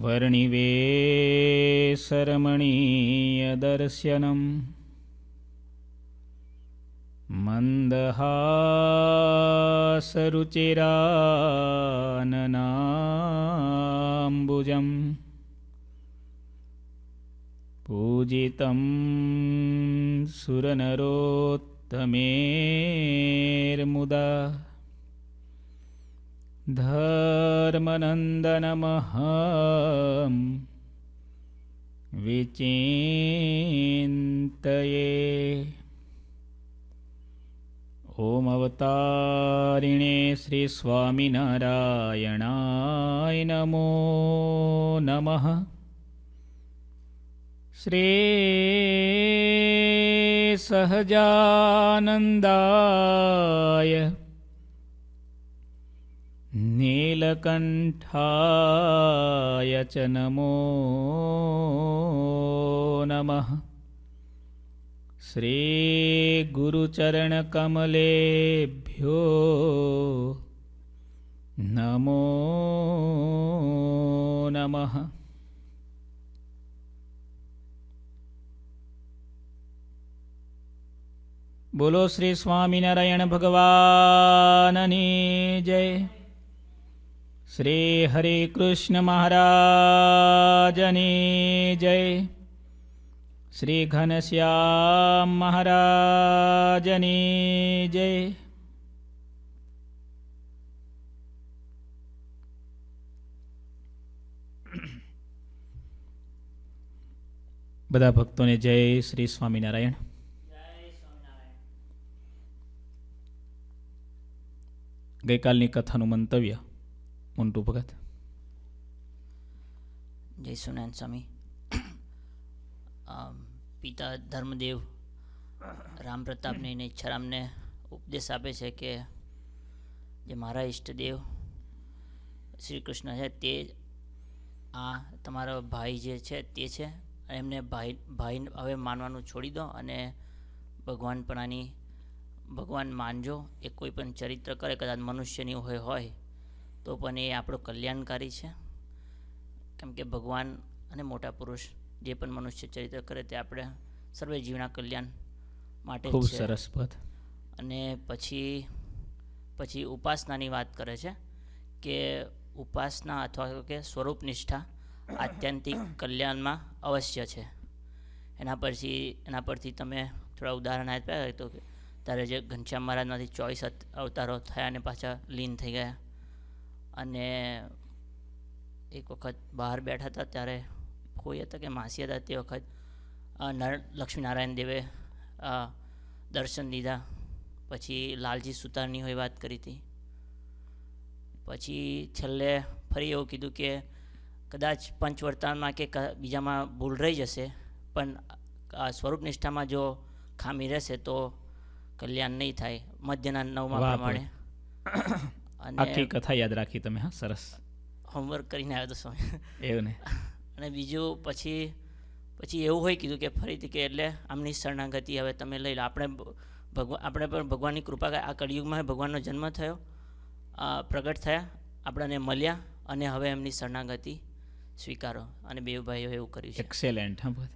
वर्णिवेसरमणीयदर्शनम् मन्दहासरुचिराननाम्बुजम् पूजितं सुरनरोत्तमेर्मुदा धर्मनन्दनमः विचिन्तये ॐ श्रीस्वामिनारायणाय नमो नमः श्रीसहजानन्दाय नीलकण्ठाय च नमो नमः श्रीगुरुचरणकमलेभ्यो नमो नमः बोलो श्री स्वामी नारायण भगवान जय શ્રી હરે કૃષ્ણ મહારાજની જય શ્રી ઘનશ્યામ મહારાજની જય બધા ભક્તોને જય શ્રી સ્વામિનારાયણ ગઈકાલની કથાનું મંતવ્ય Mondóbogát. જય સુનાન સ્વામી પિતા ધર્મદેવ રામ પ્રતાપને અને ઈચ્છારામને ઉપદેશ આપે છે કે જે મારા ઈષ્ટદેવ શ્રી કૃષ્ણ છે તે આ તમારો ભાઈ જે છે તે છે એમને ભાઈ ભાઈ હવે માનવાનું છોડી દો અને ભગવાનપણાની ભગવાન માનજો એ કોઈ પણ ચરિત્ર કરે કદાચ મનુષ્યની હોય હોય તો પણ એ આપણો કલ્યાણકારી છે કેમ કે ભગવાન અને મોટા પુરુષ જે પણ મનુષ્ય ચરિત્ર કરે તે આપણે સર્વે જીવના કલ્યાણ માટે ખૂબ સરસ પદ અને પછી પછી ઉપાસનાની વાત કરે છે કે ઉપાસના અથવા કે સ્વરૂપ નિષ્ઠા આત્યંતિક કલ્યાણમાં અવશ્ય છે એના પરથી એના પરથી તમે થોડા ઉદાહરણ આપ્યા તો ત્યારે જે ઘનશ્યામ મહારાજમાંથી ચોવીસ અવતારો થયા અને પાછા લીન થઈ ગયા અને એક વખત બહાર બેઠા હતા ત્યારે કોઈ હતા કે માસી હતા તે વખત નર લક્ષ્મીનારાયણ દેવે દર્શન લીધા પછી લાલજી સુતારની હોય વાત કરી હતી પછી છેલ્લે ફરી એવું કીધું કે કદાચ પંચવર્તાનમાં કે બીજામાં ભૂલ રહી જશે પણ સ્વરૂપ નિષ્ઠામાં જો ખામી રહેશે તો કલ્યાણ નહીં થાય મધ્યના નવમાં પ્રમાણે અને આખી કથા યાદ રાખી તમે હા સરસ હોમવર્ક કરીને આવ્યો તો સ્વામી એવું ને અને બીજું પછી પછી એવું હોય કીધું કે ફરીથી કે એટલે આમની શરણાગતિ હવે તમે લઈ લો આપણે ભગવાન આપણે પણ ભગવાનની કૃપા આ કળિયુગમાં ભગવાનનો જન્મ થયો પ્રગટ થયા આપણને મળ્યા અને હવે એમની શરણાગતિ સ્વીકારો અને બે ભાઈઓ એવું કર્યું છે એક્સેલેન્ટ હા ભગત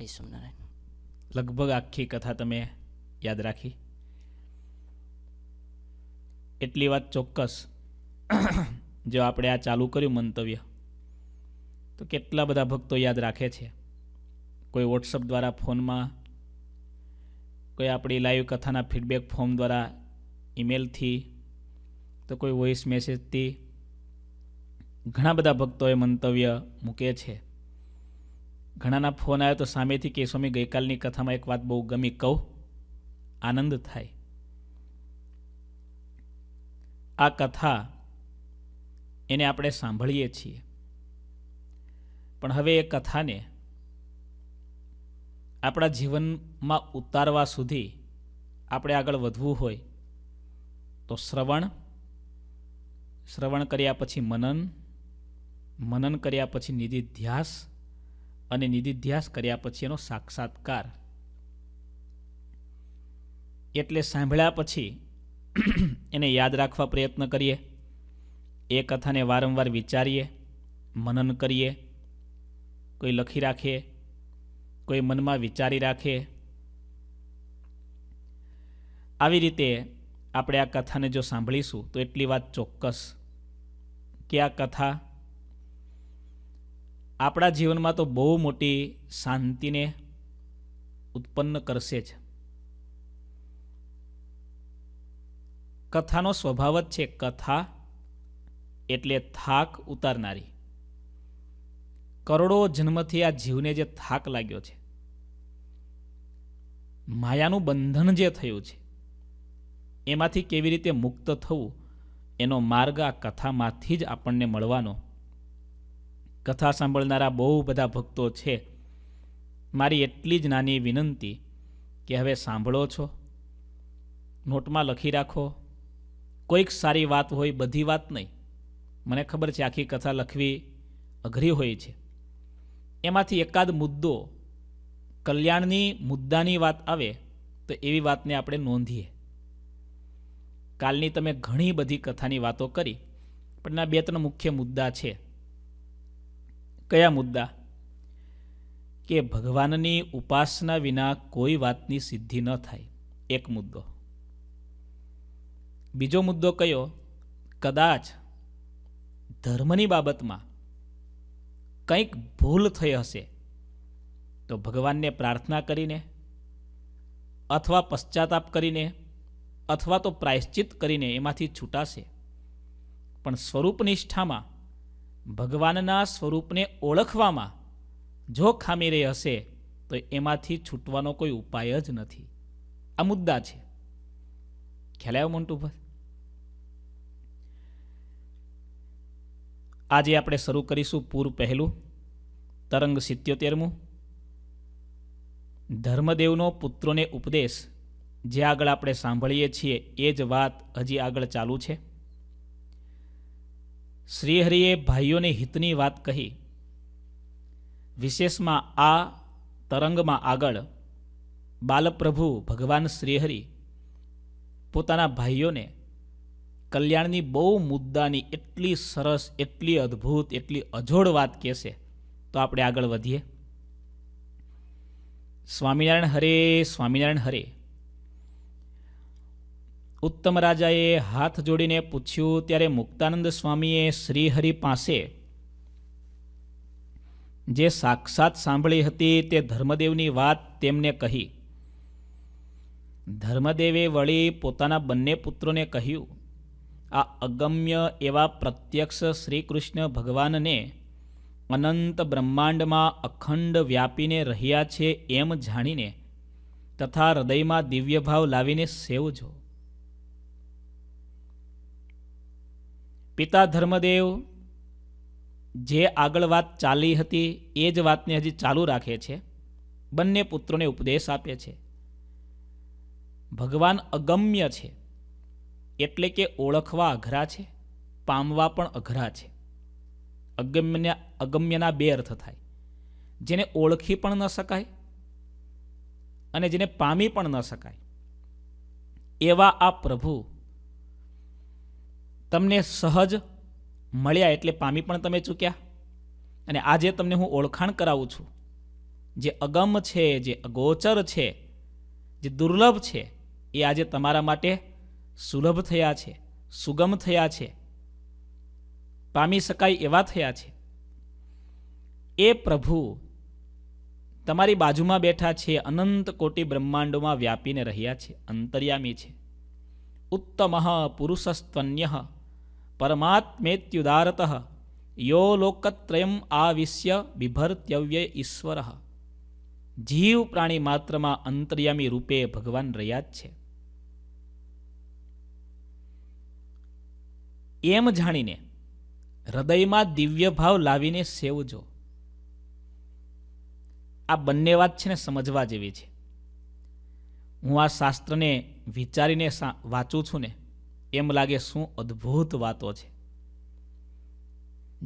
જય સોમનારાયણ લગભગ આખી કથા તમે યાદ રાખી એટલી વાત ચોક્કસ જો આપણે આ ચાલુ કર્યું મંતવ્ય તો કેટલા બધા ભક્તો યાદ રાખે છે કોઈ વોટ્સઅપ દ્વારા ફોનમાં કોઈ આપણી લાઈવ કથાના ફીડબેક ફોર્મ દ્વારા ઈમેલથી તો કોઈ વોઇસ મેસેજથી ઘણા બધા ભક્તોએ મંતવ્ય મૂકે છે ઘણાના ફોન આવ્યો તો સામેથી કે સ્વામી ગઈકાલની કથામાં એક વાત બહુ ગમી કહું આનંદ થાય આ કથા એને આપણે સાંભળીએ છીએ પણ હવે એ કથાને આપણા જીવનમાં ઉતારવા સુધી આપણે આગળ વધવું હોય તો શ્રવણ શ્રવણ કર્યા પછી મનન મનન કર્યા પછી નિધિધ્યાસ અને નિધિધ્યાસ કર્યા પછી એનો સાક્ષાત્કાર એટલે સાંભળ્યા પછી એને યાદ રાખવા પ્રયત્ન કરીએ એ કથાને વારંવાર વિચારીએ મનન કરીએ કોઈ લખી રાખે કોઈ મનમાં વિચારી રાખે આવી રીતે આપણે આ કથાને જો સાંભળીશું તો એટલી વાત ચોક્કસ કે આ કથા આપણા જીવનમાં તો બહુ મોટી શાંતિને ઉત્પન્ન કરશે જ કથાનો સ્વભાવ જ છે કથા એટલે થાક ઉતારનારી કરોડો જન્મથી આ જીવને જે થાક લાગ્યો છે માયાનું બંધન જે થયું છે એમાંથી કેવી રીતે મુક્ત થવું એનો માર્ગ આ કથામાંથી જ આપણને મળવાનો કથા સાંભળનારા બહુ બધા ભક્તો છે મારી એટલી જ નાની વિનંતી કે હવે સાંભળો છો નોટમાં લખી રાખો કોઈક સારી વાત હોય બધી વાત નહીં મને ખબર છે આખી કથા લખવી અઘરી હોય છે એમાંથી એકાદ મુદ્દો કલ્યાણની મુદ્દાની વાત આવે તો એવી વાતને આપણે નોંધીએ કાલની તમે ઘણી બધી કથાની વાતો કરી પણ આ બે ત્રણ મુખ્ય મુદ્દા છે કયા મુદ્દા કે ભગવાનની ઉપાસના વિના કોઈ વાતની સિદ્ધિ ન થાય એક મુદ્દો બીજો મુદ્દો કયો કદાચ ધર્મની બાબતમાં કંઈક ભૂલ થઈ હશે તો ભગવાનને પ્રાર્થના કરીને અથવા પશ્ચાતાપ કરીને અથવા તો પ્રાયશ્ચિત કરીને એમાંથી છૂટાશે પણ સ્વરૂપ નિષ્ઠામાં ભગવાનના સ્વરૂપને ઓળખવામાં જો ખામી રહી હશે તો એમાંથી છૂટવાનો કોઈ ઉપાય જ નથી આ મુદ્દા છે ખ્યાલ આવ્યો મોન્ટુભાઈ આજે આપણે શરૂ કરીશું પૂર પહેલું તરંગ સિત્યોતેરમું ધર્મદેવનો પુત્રોને ઉપદેશ જે આગળ આપણે સાંભળીએ છીએ એ જ વાત હજી આગળ ચાલુ છે શ્રીહરિએ ભાઈઓને હિતની વાત કહી વિશેષમાં આ તરંગમાં આગળ બાલપ્રભુ ભગવાન શ્રીહરિ પોતાના ભાઈઓને કલ્યાણની બહુ મુદ્દાની એટલી સરસ એટલી અદ્ભુત એટલી અજોડ વાત કહેશે તો આપણે આગળ વધીએ સ્વામિનારાયણ હરે સ્વામિનારાયણ હરે ઉત્તમ રાજાએ હાથ જોડીને પૂછ્યું ત્યારે મુક્તાનંદ સ્વામીએ શ્રીહરિ પાસે જે સાક્ષાત સાંભળી હતી તે ધર્મદેવની વાત તેમને કહી ધર્મદેવે વળી પોતાના બંને પુત્રોને કહ્યું આ અગમ્ય એવા પ્રત્યક્ષ શ્રી કૃષ્ણ ભગવાનને અનંત બ્રહ્માંડમાં અખંડ વ્યાપીને રહ્યા છે એમ જાણીને તથા હૃદયમાં દિવ્યભાવ લાવીને સેવજો પિતા ધર્મદેવ જે આગળ વાત ચાલી હતી એ જ વાતને હજી ચાલુ રાખે છે બંને પુત્રોને ઉપદેશ આપે છે ભગવાન અગમ્ય છે એટલે કે ઓળખવા અઘરા છે પામવા પણ અઘરા છે અગમ્યના અગમ્યના બે અર્થ થાય જેને ઓળખી પણ ન શકાય અને જેને પામી પણ ન શકાય એવા આ પ્રભુ તમને સહજ મળ્યા એટલે પામી પણ તમે ચૂક્યા અને આજે તમને હું ઓળખાણ કરાવું છું જે અગમ છે જે અગોચર છે જે દુર્લભ છે એ આજે તમારા માટે સુલભ થયા છે સુગમ થયા છે પામી શકાય એવા થયા છે એ પ્રભુ તમારી બાજુમાં બેઠા છે અનંત કોટી બ્રહ્માંડોમાં વ્યાપીને રહ્યા છે અંતર્યામી છે ઉત્તમ પુરુષસ્તન્ય પરમાત્મેત્યુદારત યો લોકત્રયમ આવિષ્ય બિભર્તવ્ય ઈશ્વર જીવ પ્રાણી માત્રમાં અંતર્યામી રૂપે ભગવાન રહ્યા જ છે એમ જાણીને હૃદયમાં દિવ્ય ભાવ લાવીને સેવજો આ બંને વાત છે ને સમજવા જેવી છે હું આ શાસ્ત્રને વિચારીને વાંચું છું ને એમ લાગે શું અદ્ભુત વાતો છે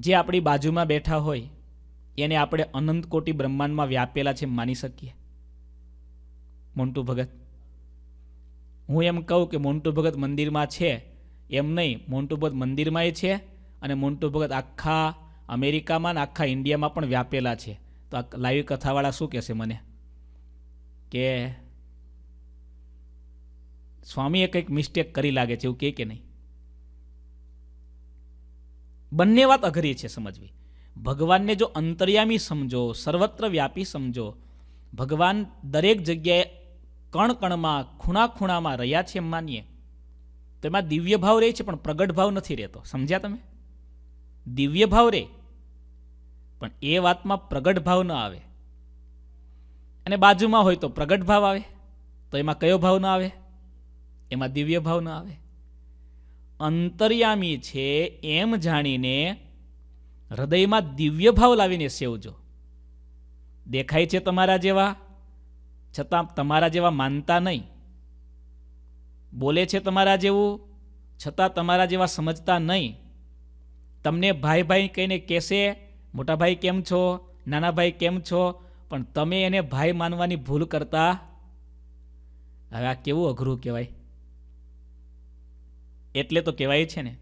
જે આપણી બાજુમાં બેઠા હોય એને આપણે અનંત કોટી બ્રહ્માંડમાં વ્યાપેલા છે માની શકીએ મોન્ટુ ભગત હું એમ કહું કે મોન્ટુ ભગત મંદિરમાં છે એમ નહીં મોન્ટુ ભગત મંદિરમાં એ છે અને મોન્ટુ ભગત આખા અમેરિકામાં ને આખા ઇન્ડિયામાં પણ વ્યાપેલા છે તો આ લાઈવ કથાવાળા શું કહેશે મને કે સ્વામીએ કંઈક મિસ્ટેક કરી લાગે છે એવું કહે કે નહીં બંને વાત અઘરી છે સમજવી ભગવાનને જો અંતર્યામી સમજો સર્વત્ર વ્યાપી સમજો ભગવાન દરેક જગ્યાએ કણ કણમાં ખૂણા ખૂણામાં રહ્યા છે એમ માનીએ તો એમાં દિવ્ય ભાવ રહે છે પણ પ્રગટ ભાવ નથી રહેતો સમજ્યા તમે દિવ્ય ભાવ રહે પણ એ વાતમાં પ્રગટ ભાવ ન આવે અને બાજુમાં હોય તો પ્રગટ ભાવ આવે તો એમાં કયો ભાવ ન આવે એમાં દિવ્ય ભાવ ન આવે અંતર્યામી છે એમ જાણીને હૃદયમાં દિવ્ય ભાવ લાવીને સેવજો દેખાય છે તમારા જેવા છતાં તમારા જેવા માનતા નહીં બોલે છે તમારા જેવું છતાં તમારા જેવા સમજતા નહીં તમને ભાઈ ભાઈ કહીને કહેશે મોટાભાઈ કેમ છો નાના ભાઈ કેમ છો પણ તમે એને ભાઈ માનવાની ભૂલ કરતા હવે આ કેવું અઘરું કહેવાય એટલે તો કહેવાય છે ને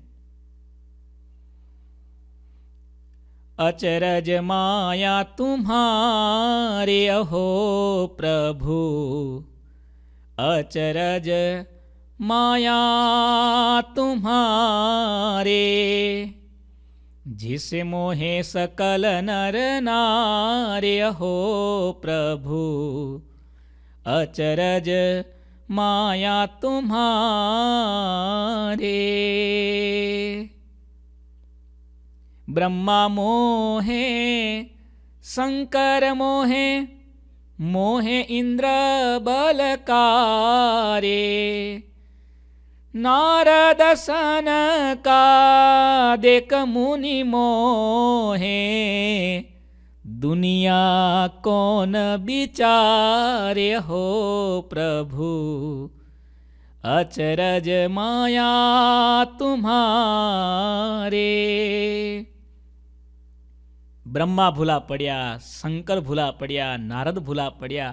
અચરજ માયા તુમ્હારે અહો પ્રભુ અચરજ माया तुम्हारे जिस मोहे सकल नर नार्य हो प्रभु अचरज माया तुम्हारे ब्रह्मा मोहे शंकर मोहे मोहे इंद्र बलकारे नारदसनकादिक मुनि मोहे दुनिया कौन विचार्य हो प्रभु अचरज माया तुम्हारे બ્રહ્મા ભૂલા પડ્યા શંકર ભૂલા પડ્યા નારદ ભૂલા પડ્યા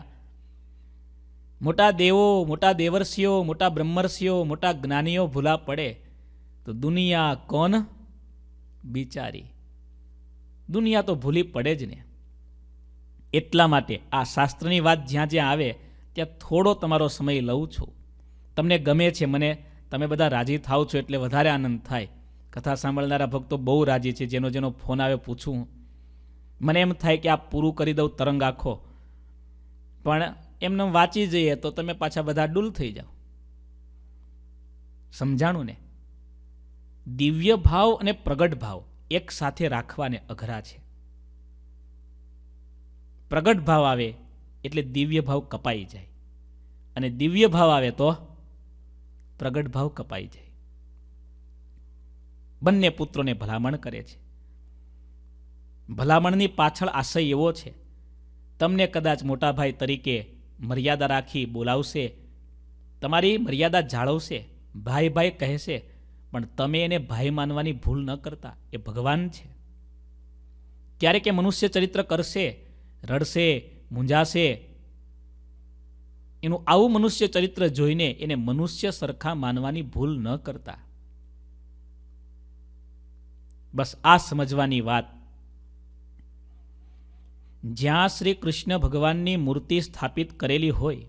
મોટા દેવો મોટા દેવર્ષિઓ મોટા બ્રહ્મર્ષિઓ મોટા જ્ઞાનીઓ ભૂલા પડે તો દુનિયા કોણ બિચારી દુનિયા તો ભૂલી પડે જ ને એટલા માટે આ શાસ્ત્રની વાત જ્યાં જ્યાં આવે ત્યાં થોડો તમારો સમય લઉં છું તમને ગમે છે મને તમે બધા રાજી થાવ છો એટલે વધારે આનંદ થાય કથા સાંભળનારા ભક્તો બહુ રાજી છે જેનો જેનો ફોન આવે પૂછું મને એમ થાય કે આ પૂરું કરી દઉં તરંગ આખો પણ એમને વાંચી જઈએ તો તમે પાછા બધા ડૂલ થઈ જાઓ સમજાણું ને દિવ્ય ભાવ અને પ્રગટ ભાવ એક સાથે રાખવાને અઘરા છે પ્રગટ ભાવ આવે એટલે દિવ્ય ભાવ કપાઈ જાય અને દિવ્ય ભાવ આવે તો પ્રગટ ભાવ કપાઈ જાય બંને પુત્રોને ભલામણ કરે છે ભલામણની પાછળ આશય એવો છે તમને કદાચ મોટા ભાઈ તરીકે મર્યાદા રાખી બોલાવશે તમારી મર્યાદા જાળવશે ભાઈ ભાઈ કહેશે પણ તમે એને ભાઈ માનવાની ભૂલ ન કરતા એ ભગવાન છે ક્યારેક એ મનુષ્ય ચરિત્ર કરશે રડશે મૂંઝાશે એનું આવું મનુષ્ય ચરિત્ર જોઈને એને મનુષ્ય સરખા માનવાની ભૂલ ન કરતા બસ આ સમજવાની વાત જ્યાં શ્રી કૃષ્ણ ભગવાનની મૂર્તિ સ્થાપિત કરેલી હોય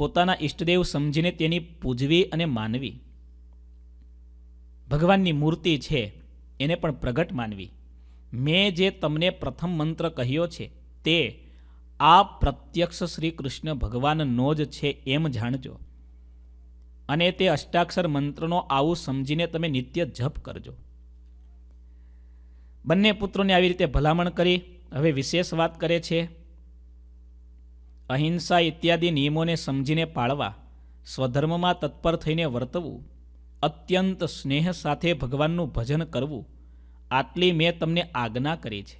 પોતાના ઈષ્ટદેવ સમજીને તેની પૂજવી અને માનવી ભગવાનની મૂર્તિ છે એને પણ પ્રગટ માનવી મેં જે તમને પ્રથમ મંત્ર કહ્યો છે તે આ પ્રત્યક્ષ શ્રી કૃષ્ણ ભગવાનનો જ છે એમ જાણજો અને તે અષ્ટાક્ષર મંત્રનો આવું સમજીને તમે નિત્ય જપ કરજો બંને પુત્રોને આવી રીતે ભલામણ કરી હવે વિશેષ વાત કરે છે અહિંસા ઇત્યાદિ નિયમોને સમજીને પાળવા સ્વધર્મમાં તત્પર થઈને વર્તવું અત્યંત સ્નેહ સાથે ભગવાનનું ભજન કરવું આટલી મેં તમને આજ્ઞા કરી છે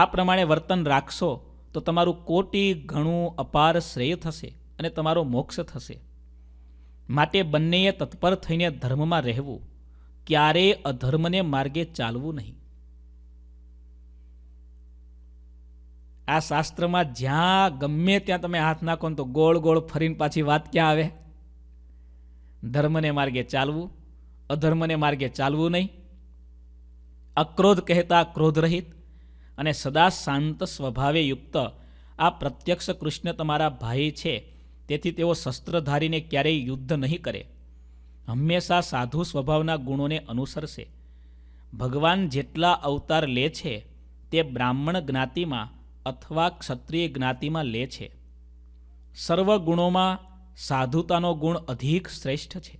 આ પ્રમાણે વર્તન રાખશો તો તમારું કોટી ઘણું અપાર શ્રેય થશે અને તમારો મોક્ષ થશે માટે બંનેએ તત્પર થઈને ધર્મમાં રહેવું ક્યારેય અધર્મને માર્ગે ચાલવું નહીં આ શાસ્ત્રમાં જ્યાં ગમે ત્યાં તમે હાથ નાખો ને તો ગોળ ગોળ ફરીને પાછી વાત ક્યાં આવે ધર્મને માર્ગે ચાલવું અધર્મને માર્ગે ચાલવું નહીં અક્રોધ કહેતા ક્રોધ રહિત અને સદા શાંત સ્વભાવે યુક્ત આ પ્રત્યક્ષ કૃષ્ણ તમારા ભાઈ છે તેથી તેઓ શસ્ત્ર ધારીને ક્યારેય યુદ્ધ નહીં કરે હંમેશા સાધુ સ્વભાવના ગુણોને અનુસરશે ભગવાન જેટલા અવતાર લે છે તે બ્રાહ્મણ જ્ઞાતિમાં અથવા ક્ષત્રિય જ્ઞાતિમાં લે છે સર્વ ગુણોમાં સાધુતાનો ગુણ અધિક શ્રેષ્ઠ છે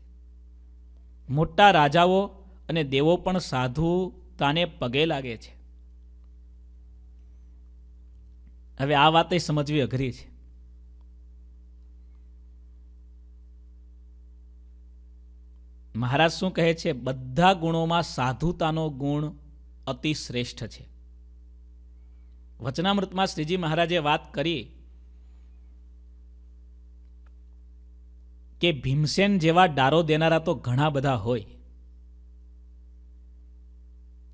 મોટા રાજાઓ અને દેવો પણ સાધુતાને પગે લાગે છે હવે આ વાતે સમજવી અઘરી છે મહારાજ શું કહે છે બધા ગુણોમાં સાધુતાનો ગુણ અતિ શ્રેષ્ઠ છે વચનામૃતમાં શ્રીજી મહારાજે વાત કરી કે ભીમસેન જેવા ડારો દેનારા તો ઘણા બધા હોય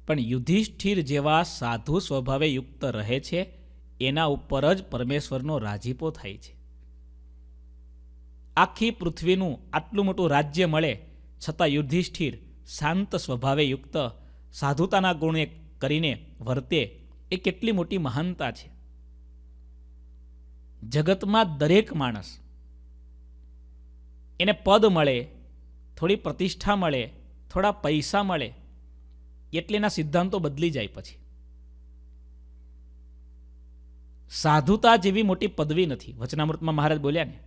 પણ યુધિષ્ઠિર જેવા સાધુ સ્વભાવે યુક્ત રહે છે એના ઉપર જ પરમેશ્વરનો રાજીપો થાય છે આખી પૃથ્વીનું આટલું મોટું રાજ્ય મળે છતાં યુધિષ્ઠિર શાંત સ્વભાવે યુક્ત સાધુતાના ગુણે કરીને વર્તે એ કેટલી મોટી મહાનતા છે જગતમાં દરેક માણસ એને પદ મળે થોડી પ્રતિષ્ઠા મળે થોડા પૈસા મળે એટલે એના સિદ્ધાંતો બદલી જાય પછી સાધુતા જેવી મોટી પદવી નથી વચનામૃતમાં મહારાજ બોલ્યા ને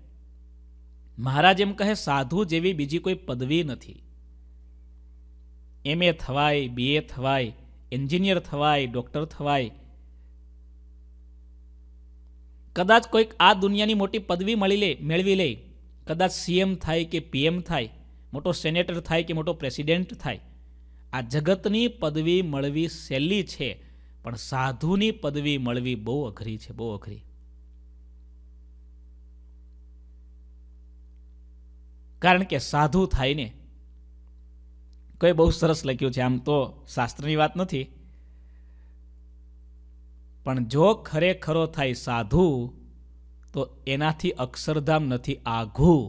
મહારાજ એમ કહે સાધુ જેવી બીજી કોઈ પદવી નથી એમ એ થવાય બીએ થવાય એન્જિનિયર થવાય ડૉક્ટર થવાય કદાચ કોઈક આ દુનિયાની મોટી પદવી મળી લે મેળવી લે કદાચ સીએમ થાય કે પીએમ થાય મોટો સેનેટર થાય કે મોટો પ્રેસિડેન્ટ થાય આ જગતની પદવી મળવી સહેલી છે પણ સાધુની પદવી મળવી બહુ અઘરી છે બહુ અઘરી કારણ કે સાધુ થાય ને કોઈ બહુ સરસ લખ્યું છે આમ તો શાસ્ત્રની વાત નથી પણ જો ખરેખરો થાય સાધુ તો એનાથી અક્ષરધામ નથી આઘું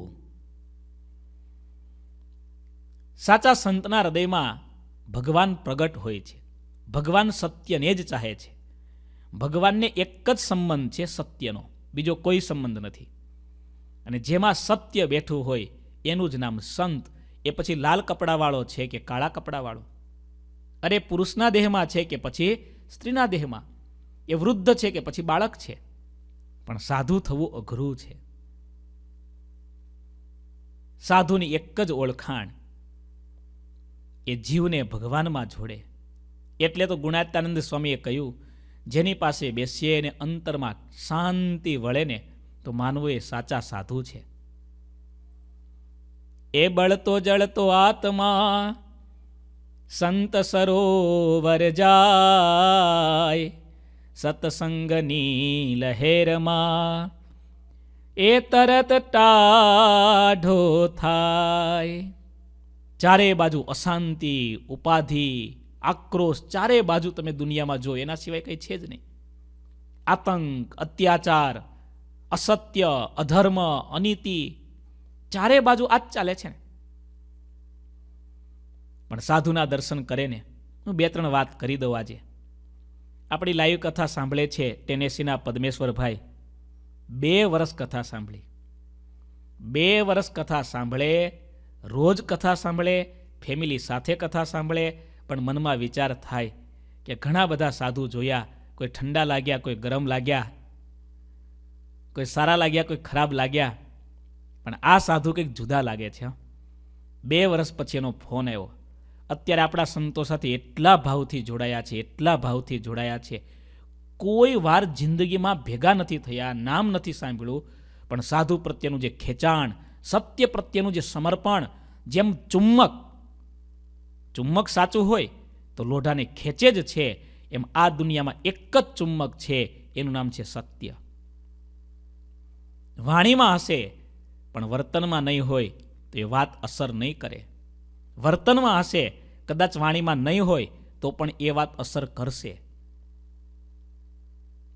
સાચા સંતના હૃદયમાં ભગવાન પ્રગટ હોય છે ભગવાન સત્યને જ ચાહે છે ભગવાનને એક જ સંબંધ છે સત્યનો બીજો કોઈ સંબંધ નથી અને જેમાં સત્ય બેઠું હોય એનું જ નામ સંત એ પછી લાલ કપડાવાળો છે કે કાળા કપડાવાળો અરે પુરુષના દેહમાં છે કે પછી સ્ત્રીના દેહમાં એ વૃદ્ધ છે કે પછી બાળક છે પણ સાધુ થવું અઘરું છે સાધુની એક જ ઓળખાણ એ જીવને ભગવાનમાં જોડે એટલે તો ગુણાત્યાનંદ સ્વામીએ કહ્યું જેની પાસે બેસીએ અને અંતરમાં શાંતિ વળે ને તો માનવો એ સાચા સાધુ છે એ બળતો જળતો આત્મા સંત સરોવર જાય સત્સંગની લહેરમાં એ તરત ટાઢો થાય ચારે બાજુ અશાંતિ ઉપાધિ આક્રોશ ચારે બાજુ તમે દુનિયામાં જો એના સિવાય કંઈ છે જ નહીં આતંક અત્યાચાર અસત્ય અધર્મ અનીતિ ચારે બાજુ આ જ ચાલે છે ને પણ સાધુના દર્શન કરે ને હું બે ત્રણ વાત કરી દઉં આજે આપણી લાઈવ કથા સાંભળે છે ટેનેસીના પદ્મેશ્વરભાઈ બે વર્ષ કથા સાંભળી બે વર્ષ કથા સાંભળે રોજ કથા સાંભળે ફેમિલી સાથે કથા સાંભળે પણ મનમાં વિચાર થાય કે ઘણા બધા સાધુ જોયા કોઈ ઠંડા લાગ્યા કોઈ ગરમ લાગ્યા કોઈ સારા લાગ્યા કોઈ ખરાબ લાગ્યા પણ આ સાધુ કંઈક જુદા લાગે છે બે વર્ષ પછી એનો ફોન આવ્યો અત્યારે આપણા સંતો સાથે એટલા ભાવથી જોડાયા છે એટલા ભાવથી જોડાયા છે કોઈ વાર જિંદગીમાં ભેગા નથી થયા નામ નથી સાંભળ્યું પણ સાધુ પ્રત્યેનું જે ખેંચાણ સત્ય પ્રત્યેનું જે સમર્પણ જેમ ચુમ્મક ચુમ્મક સાચું હોય તો લોઢાને ખેંચે જ છે એમ આ દુનિયામાં એક જ ચુમ્મક છે એનું નામ છે સત્ય વાણીમાં હશે પણ વર્તનમાં નહીં હોય તો એ વાત અસર નહીં કરે વર્તનમાં હશે કદાચ વાણીમાં નહીં હોય તો પણ એ વાત અસર કરશે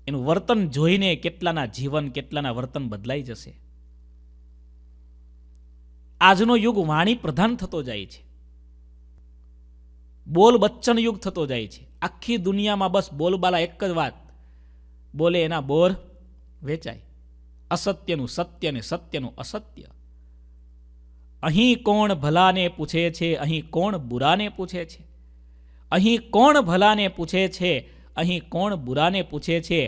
એનું વર્તન જોઈને કેટલાના જીવન કેટલાના વર્તન બદલાઈ જશે આજનો યુગ વાણી પ્રધાન થતો જાય છે બોલ બચ્ચન યુગ થતો જાય છે આખી દુનિયામાં બસ બોલબાલા એક જ વાત બોલે એના બોર વેચાય અસત્યનું સત્ય ને સત્યનું અસત્ય અહીં કોણ ભલાને પૂછે છે અહીં કોણ બુરાને પૂછે છે અહીં કોણ ભલાને પૂછે છે અહીં કોણ બુરાને પૂછે છે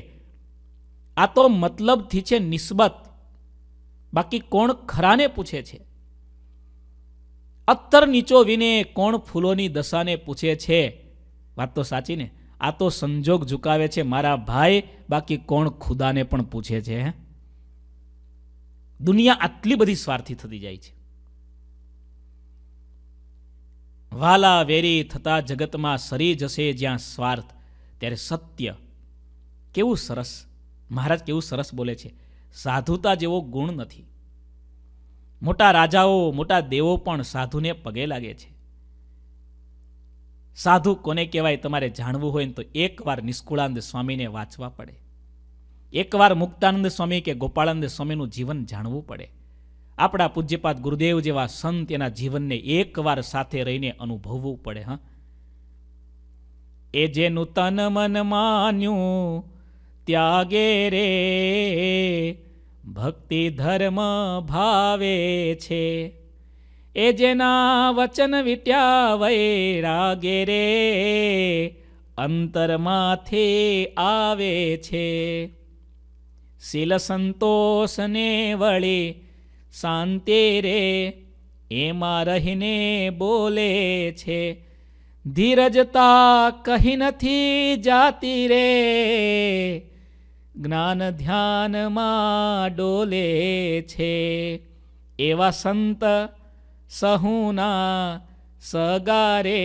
આ તો મતલબથી છે નિસ્બત બાકી કોણ ખરાને પૂછે છે અત્તર નીચો વિને કોણ ફૂલોની દશાને પૂછે છે વાત તો સાચી ને આ તો સંજોગ ઝુકાવે છે મારા ભાઈ બાકી કોણ ખુદાને પણ પૂછે છે હે દુનિયા આટલી બધી સ્વાર્થી થતી જાય છે વાલા વેરી થતા જગતમાં સરી જશે જ્યાં સ્વાર્થ ત્યારે સત્ય કેવું સરસ મહારાજ કેવું સરસ બોલે છે સાધુતા જેવો ગુણ નથી મોટા રાજાઓ મોટા દેવો પણ સાધુને પગે લાગે છે સાધુ કોને કહેવાય તમારે જાણવું હોય ને તો એકવાર નિષ્કુળાંત સ્વામીને વાંચવા પડે એકવાર મુક્તાનંદ સ્વામી કે ગોપાળાનંદ સ્વામીનું જીવન જાણવું પડે આપણા પૂજ્યપાદ ગુરુદેવ જેવા સંત એના જીવનને એકવાર સાથે રહીને અનુભવવું પડે હા એ જે નૂતન મન માન્યું ત્યાગે રે ભક્તિ ધર્મ ભાવે છે એ જેના વચન વિટ્યા વૈરાગે રે અંતરમાંથી આવે છે શીલ સંતોષને વળે શાંતે રે એમાં રહીને બોલે છે ધીરજતા કહી નથી જાતી રે જ્ઞાન ધ્યાનમાં ડોલે છે એવા સંત સહુના સગારે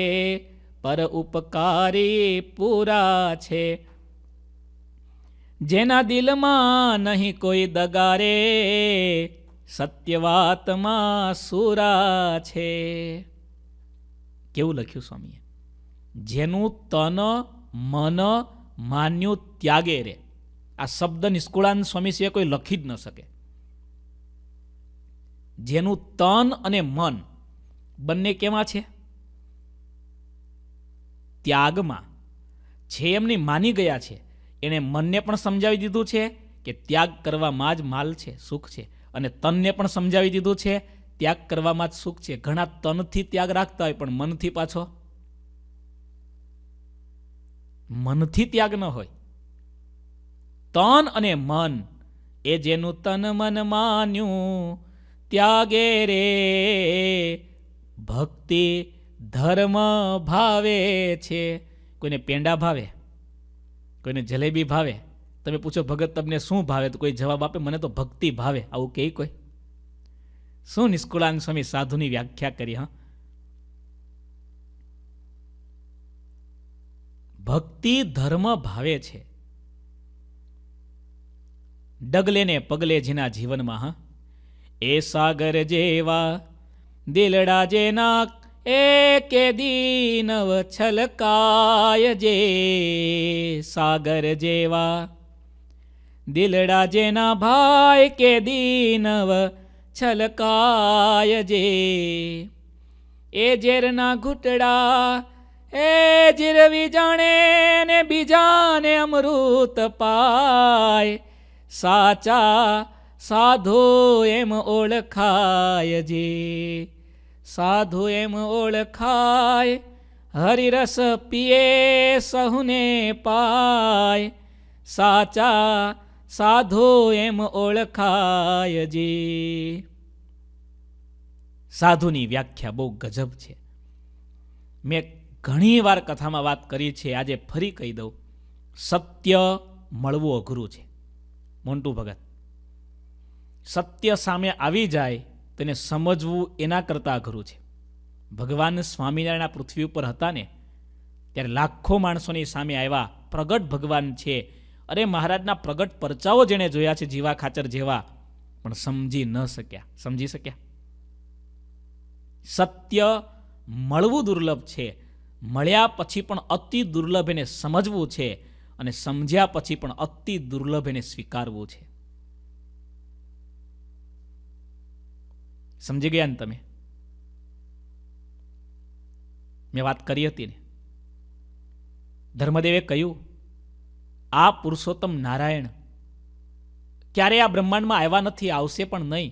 પર ઉપકારી પૂરા છે જેના દિલમાં નહીં કોઈ દગારે સત્ય વાતમાં સુરા છે કેવું લખ્યું સ્વામીએ જેનું તન મન માન્યું ત્યાગે રે આ શબ્દ નિષ્કુળાન સ્વામી સિવાય કોઈ લખી જ ન શકે જેનું તન અને મન બંને કેવા છે ત્યાગમાં છે એમની માની ગયા છે એણે મનને પણ સમજાવી દીધું છે કે ત્યાગ કરવામાં જ માલ છે સુખ છે અને તનને પણ સમજાવી દીધું છે ત્યાગ કરવામાં જ સુખ છે ઘણા તનથી ત્યાગ રાખતા હોય પણ મનથી પાછો મનથી ત્યાગ ન હોય તન અને મન એ જેનું તન મન માન્યું ત્યાગે રે ભક્તિ ધર્મ ભાવે છે કોઈને પેંડા ભાવે કોઈને જલેબી ભાવે તમે પૂછો ભગત તમને શું ભાવે તો કોઈ જવાબ આપે મને તો ભક્તિ ભાવે આવું કહે કોઈ શું નિષ્કુળાન સ્વામી સાધુની વ્યાખ્યા કરી હા ભક્તિ ધર્મ ભાવે છે ડગલે ને પગલે જેના જીવનમાં હા એ સાગર જેવા દિલડા જેના એકે દીનવ છલકાય જે સાગર જેવા દિલડા જેના ભાઈ કે દીનવ છલકાય જે એ ઝેરના ઘૂંટડા એ જીરવી જાણે ને બીજાને અમૃત પાય સાચા સાધો એમ ઓળખાય જે સાધુ એમ ઓળખાય હરિરસ પીએ સહુને પાય સાચા સાધુ એમ ઓળખાય જી સાધુની વ્યાખ્યા બહુ ગજબ છે મેં ઘણી વાર કથામાં વાત કરી છે આજે ફરી કહી દઉં સત્ય મળવું અઘરું છે મોન્ટુ ભગત સત્ય સામે આવી જાય તેને સમજવું એના કરતાં અઘરું છે ભગવાન સ્વામિનારાયણ પૃથ્વી ઉપર હતા ને ત્યારે લાખો માણસોની સામે આવ્યા પ્રગટ ભગવાન છે અરે મહારાજના પ્રગટ પરચાઓ જેણે જોયા છે જીવા ખાચર જેવા પણ સમજી ન શક્યા સમજી શક્યા સત્ય મળવું દુર્લભ છે મળ્યા પછી પણ અતિ દુર્લભ એને સમજવું છે અને સમજ્યા પછી પણ અતિ દુર્લભ એને સ્વીકારવું છે સમજી ગયા ને તમે મેં વાત કરી હતી ને ધર્મદેવે કહ્યું આ પુરુષોત્તમ નારાયણ ક્યારેય આ બ્રહ્માંડમાં આવ્યા નથી આવશે પણ નહીં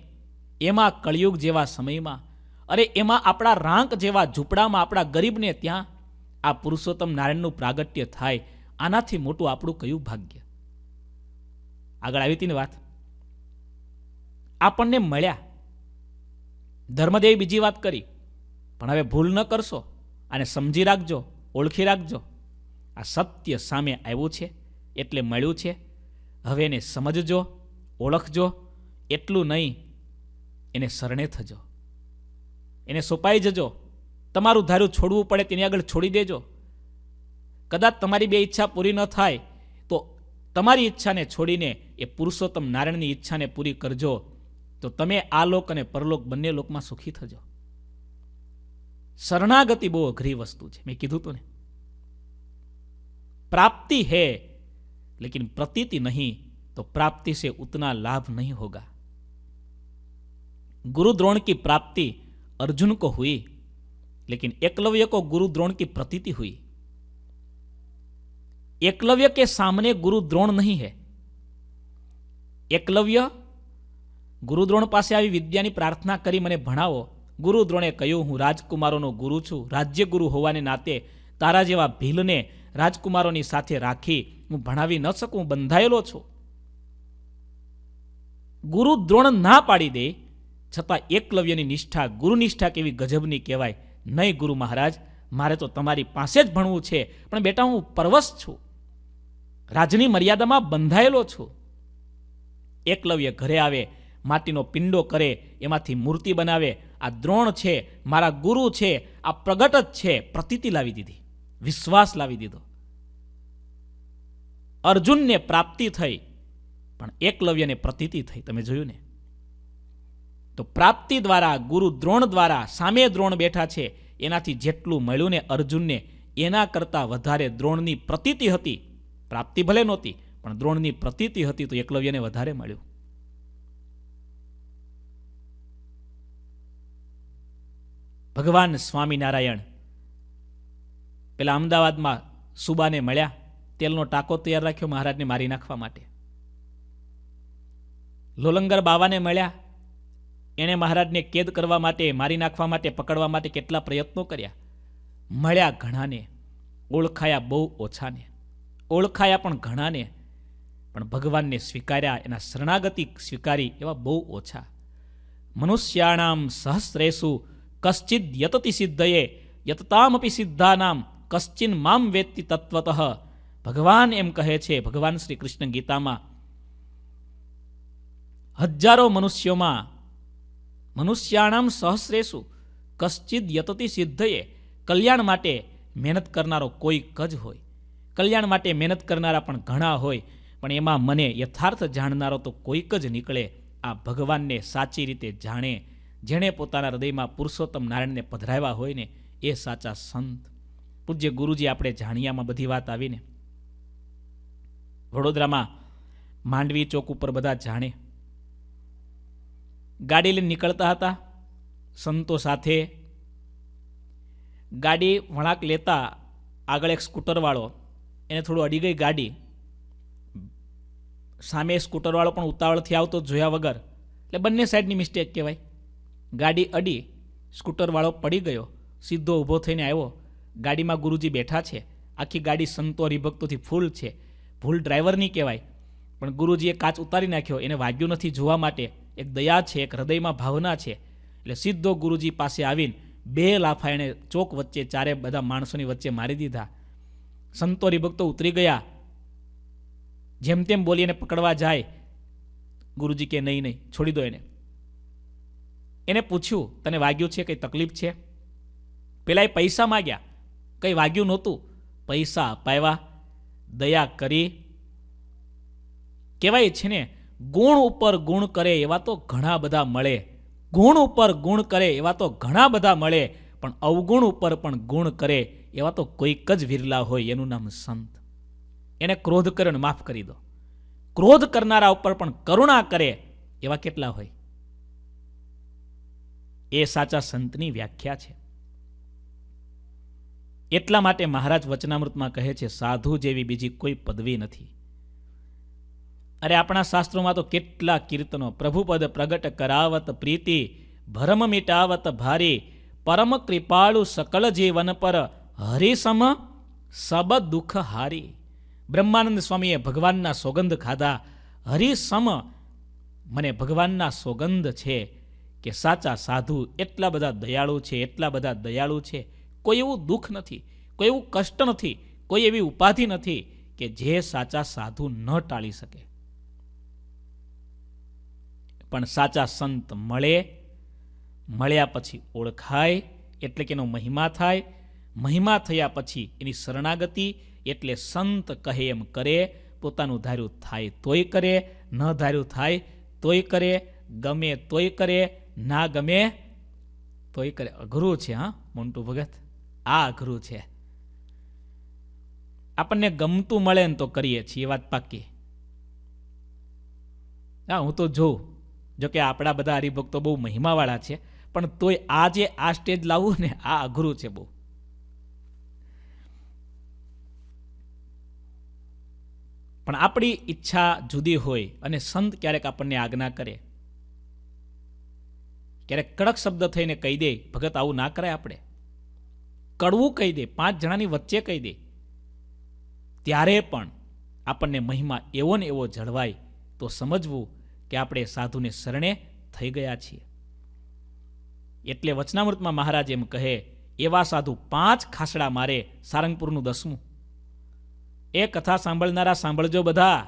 એમાં કળિયુગ જેવા સમયમાં અરે એમાં આપણા રાંક જેવા ઝૂંપડામાં આપણા ગરીબને ત્યાં આ પુરુષોત્તમ નારાયણનું પ્રાગટ્ય થાય આનાથી મોટું આપણું કયું ભાગ્ય આગળ આવી હતી ને વાત આપણને મળ્યા ધર્મદેવી બીજી વાત કરી પણ હવે ભૂલ ન કરશો અને સમજી રાખજો ઓળખી રાખજો આ સત્ય સામે આવ્યું છે એટલે મળ્યું છે હવે એને સમજજો ઓળખજો એટલું નહીં એને શરણે થજો એને સોંપાઈ જજો તમારું ધાર્યું છોડવું પડે તેની આગળ છોડી દેજો કદાચ તમારી બે ઈચ્છા પૂરી ન થાય તો તમારી ઈચ્છાને છોડીને એ પુરુષોત્તમ નારાયણની ઈચ્છાને પૂરી કરજો તો તમે આ લોક અને પરલોક બંને લોકમાં સુખી થજો શરણાગતિ બહુ અઘરી વસ્તુ છે મેં કીધું તું ને પ્રાપ્તિ હે લેકિન પ્રતીતિ નહીં तो प्राप्ति से उतना लाभ नहीं होगा गुरु द्रोण की प्राप्ति अर्जुन को हुई लेकिन एकलव्य को गुरु द्रोण की प्रतीति हुई एकलव्य के सामने गुरु द्रोण नहीं है एकलव्य ગુરુદ્રોણ પાસે આવી વિદ્યાની પ્રાર્થના કરી મને ભણાવો ગુરુદ્રોણે કહ્યું હું રાજકુમારોનો ગુરુ છું રાજ્યગુરુ હોવાને નાતે તારા જેવા ભીલને રાજકુમારોની સાથે રાખી હું ભણાવી ન શકું બંધાયેલો છું ગુરુદ્રોણ ના પાડી દે છતાં એકલવ્યની નિષ્ઠા ગુરુનિષ્ઠા કેવી ગજબની કહેવાય નહીં ગુરુ મહારાજ મારે તો તમારી પાસે જ ભણવું છે પણ બેટા હું પરવશ છું રાજની મર્યાદામાં બંધાયેલો છું એકલવ્ય ઘરે આવે માટીનો પિંડો કરે એમાંથી મૂર્તિ બનાવે આ દ્રોણ છે મારા ગુરુ છે આ પ્રગટ જ છે પ્રતીતિ લાવી દીધી વિશ્વાસ લાવી દીધો અર્જુનને પ્રાપ્તિ થઈ પણ એકલવ્યને પ્રતીતિ થઈ તમે જોયું ને તો પ્રાપ્તિ દ્વારા ગુરુ દ્રોણ દ્વારા સામે દ્રોણ બેઠા છે એનાથી જેટલું મળ્યું ને અર્જુનને એના કરતાં વધારે દ્રોણની પ્રતીતિ હતી પ્રાપ્તિ ભલે નહોતી પણ દ્રોણની પ્રતીતિ હતી તો એકલવ્યને વધારે મળ્યું ભગવાન સ્વામિનારાયણ પેલા અમદાવાદમાં સુબાને મળ્યા તેલનો ટાંકો તૈયાર રાખ્યો મહારાજને મારી નાખવા માટે લોલંગર બાવાને મળ્યા એણે મહારાજને કેદ કરવા માટે મારી નાખવા માટે પકડવા માટે કેટલા પ્રયત્નો કર્યા મળ્યા ઘણાને ઓળખાયા બહુ ઓછાને ઓળખાયા પણ ઘણાને પણ ભગવાનને સ્વીકાર્યા એના શરણાગતિ સ્વીકારી એવા બહુ ઓછા મનુષ્યાણામ સહસ્રેશું કશ્ચિદ યતતિ સિદ્ધયે યતતામપી સિદ્ધાનામ કશ્ચિન મામ વેત્તિ તત્વત ભગવાન એમ કહે છે ભગવાન શ્રી કૃષ્ણ ગીતામાં હજારો મનુષ્યોમાં મનુષ્યાણામ સહસ્રેશુ કશ્ચિદ યતતિ સિદ્ધયે કલ્યાણ માટે મહેનત કરનારો કોઈક જ હોય કલ્યાણ માટે મહેનત કરનારા પણ ઘણા હોય પણ એમાં મને યથાર્થ જાણનારો તો કોઈક જ નીકળે આ ભગવાનને સાચી રીતે જાણે જેણે પોતાના હૃદયમાં પુરુષોત્તમ નારાયણને પધરાવ્યા હોય ને એ સાચા સંત પૂજ્ય ગુરુજી આપણે જાણિયામાં બધી વાત આવીને વડોદરામાં માંડવી ચોક ઉપર બધા જાણે ગાડી લઈને નીકળતા હતા સંતો સાથે ગાડી વળાંક લેતા આગળ એક સ્કૂટરવાળો એને થોડું અડી ગઈ ગાડી સામે સ્કૂટરવાળો પણ ઉતાવળથી આવતો જોયા વગર એટલે બંને સાઈડની મિસ્ટેક કહેવાય ગાડી અડી સ્કૂટરવાળો પડી ગયો સીધો ઊભો થઈને આવ્યો ગાડીમાં ગુરુજી બેઠા છે આખી ગાડી સંતો હરિભક્તોથી ફૂલ છે ભૂલ ડ્રાઈવરની કહેવાય પણ ગુરુજીએ કાચ ઉતારી નાખ્યો એને વાગ્યું નથી જોવા માટે એક દયા છે એક હૃદયમાં ભાવના છે એટલે સીધો ગુરુજી પાસે આવીને બે લાફા એણે ચોક વચ્ચે ચારે બધા માણસોની વચ્ચે મારી દીધા સંતો હરિભક્તો ઉતરી ગયા જેમ તેમ બોલી એને પકડવા જાય ગુરુજી કે નહીં નહીં છોડી દો એને એને પૂછ્યું તને વાગ્યું છે કંઈ તકલીફ છે પેલા એ પૈસા માગ્યા કંઈ વાગ્યું નહોતું પૈસા અપાવ્યા દયા કરી કહેવાય છે ને ગુણ ઉપર ગુણ કરે એવા તો ઘણા બધા મળે ગુણ ઉપર ગુણ કરે એવા તો ઘણા બધા મળે પણ અવગુણ ઉપર પણ ગુણ કરે એવા તો કોઈક જ વિરલા હોય એનું નામ સંત એને ક્રોધ કર્યો ને માફ કરી દો ક્રોધ કરનારા ઉપર પણ કરુણા કરે એવા કેટલા હોય એ સાચા સંતની વ્યાખ્યા છે એટલા માટે મહારાજ વચનામૃતમાં કહે છે સાધુ જેવી બીજી કોઈ પદવી નથી અરે આપણા શાસ્ત્રોમાં તો કેટલા કીર્તનો પ્રભુપદ પ્રગટ કરાવત પ્રીતિ ભરમ મીટાવત ભારી પરમ કૃપાળુ સકળ જીવન પર હરિસમ સબ દુઃખ હારી બ્રહ્માનંદ સ્વામીએ ભગવાનના સોગંધ ખાધા હરિસમ મને ભગવાનના સોગંધ છે કે સાચા સાધુ એટલા બધા દયાળુ છે એટલા બધા દયાળુ છે કોઈ એવું દુઃખ નથી કોઈ એવું કષ્ટ નથી કોઈ એવી ઉપાધિ નથી કે જે સાચા સાધુ ન ટાળી શકે પણ સાચા સંત મળે મળ્યા પછી ઓળખાય એટલે કે એનો મહિમા થાય મહિમા થયા પછી એની શરણાગતિ એટલે સંત કહે એમ કરે પોતાનું ધાર્યું થાય તોય કરે ન ધાર્યું થાય તોય કરે ગમે તોય કરે ના ગમે તો એ કરે અઘરું છે હા મોન્ટુ ભગત આ અઘરું છે આપણને ગમતું મળે ને તો કરીએ છીએ એ વાત પાકી હા હું તો જોઉં જોકે આપણા બધા હરિભક્તો બહુ મહિમાવાળા છે પણ તોય આ જે આ સ્ટેજ લાવવું ને આ અઘરું છે બહુ પણ આપણી ઈચ્છા જુદી હોય અને સંત ક્યારેક આપણને આજ્ઞા કરે ક્યારેક કડક શબ્દ થઈને કહી દે ભગત આવું ના કરાય આપણે કડવું કહી દે પાંચ જણાની વચ્ચે કહી દે ત્યારે પણ આપણને મહિમા એવો ને એવો જળવાય તો સમજવું કે આપણે સાધુને શરણે થઈ ગયા છીએ એટલે વચનામૃતમાં મહારાજ એમ કહે એવા સાધુ પાંચ ખાસડા મારે સારંગપુરનું દસમું એ કથા સાંભળનારા સાંભળજો બધા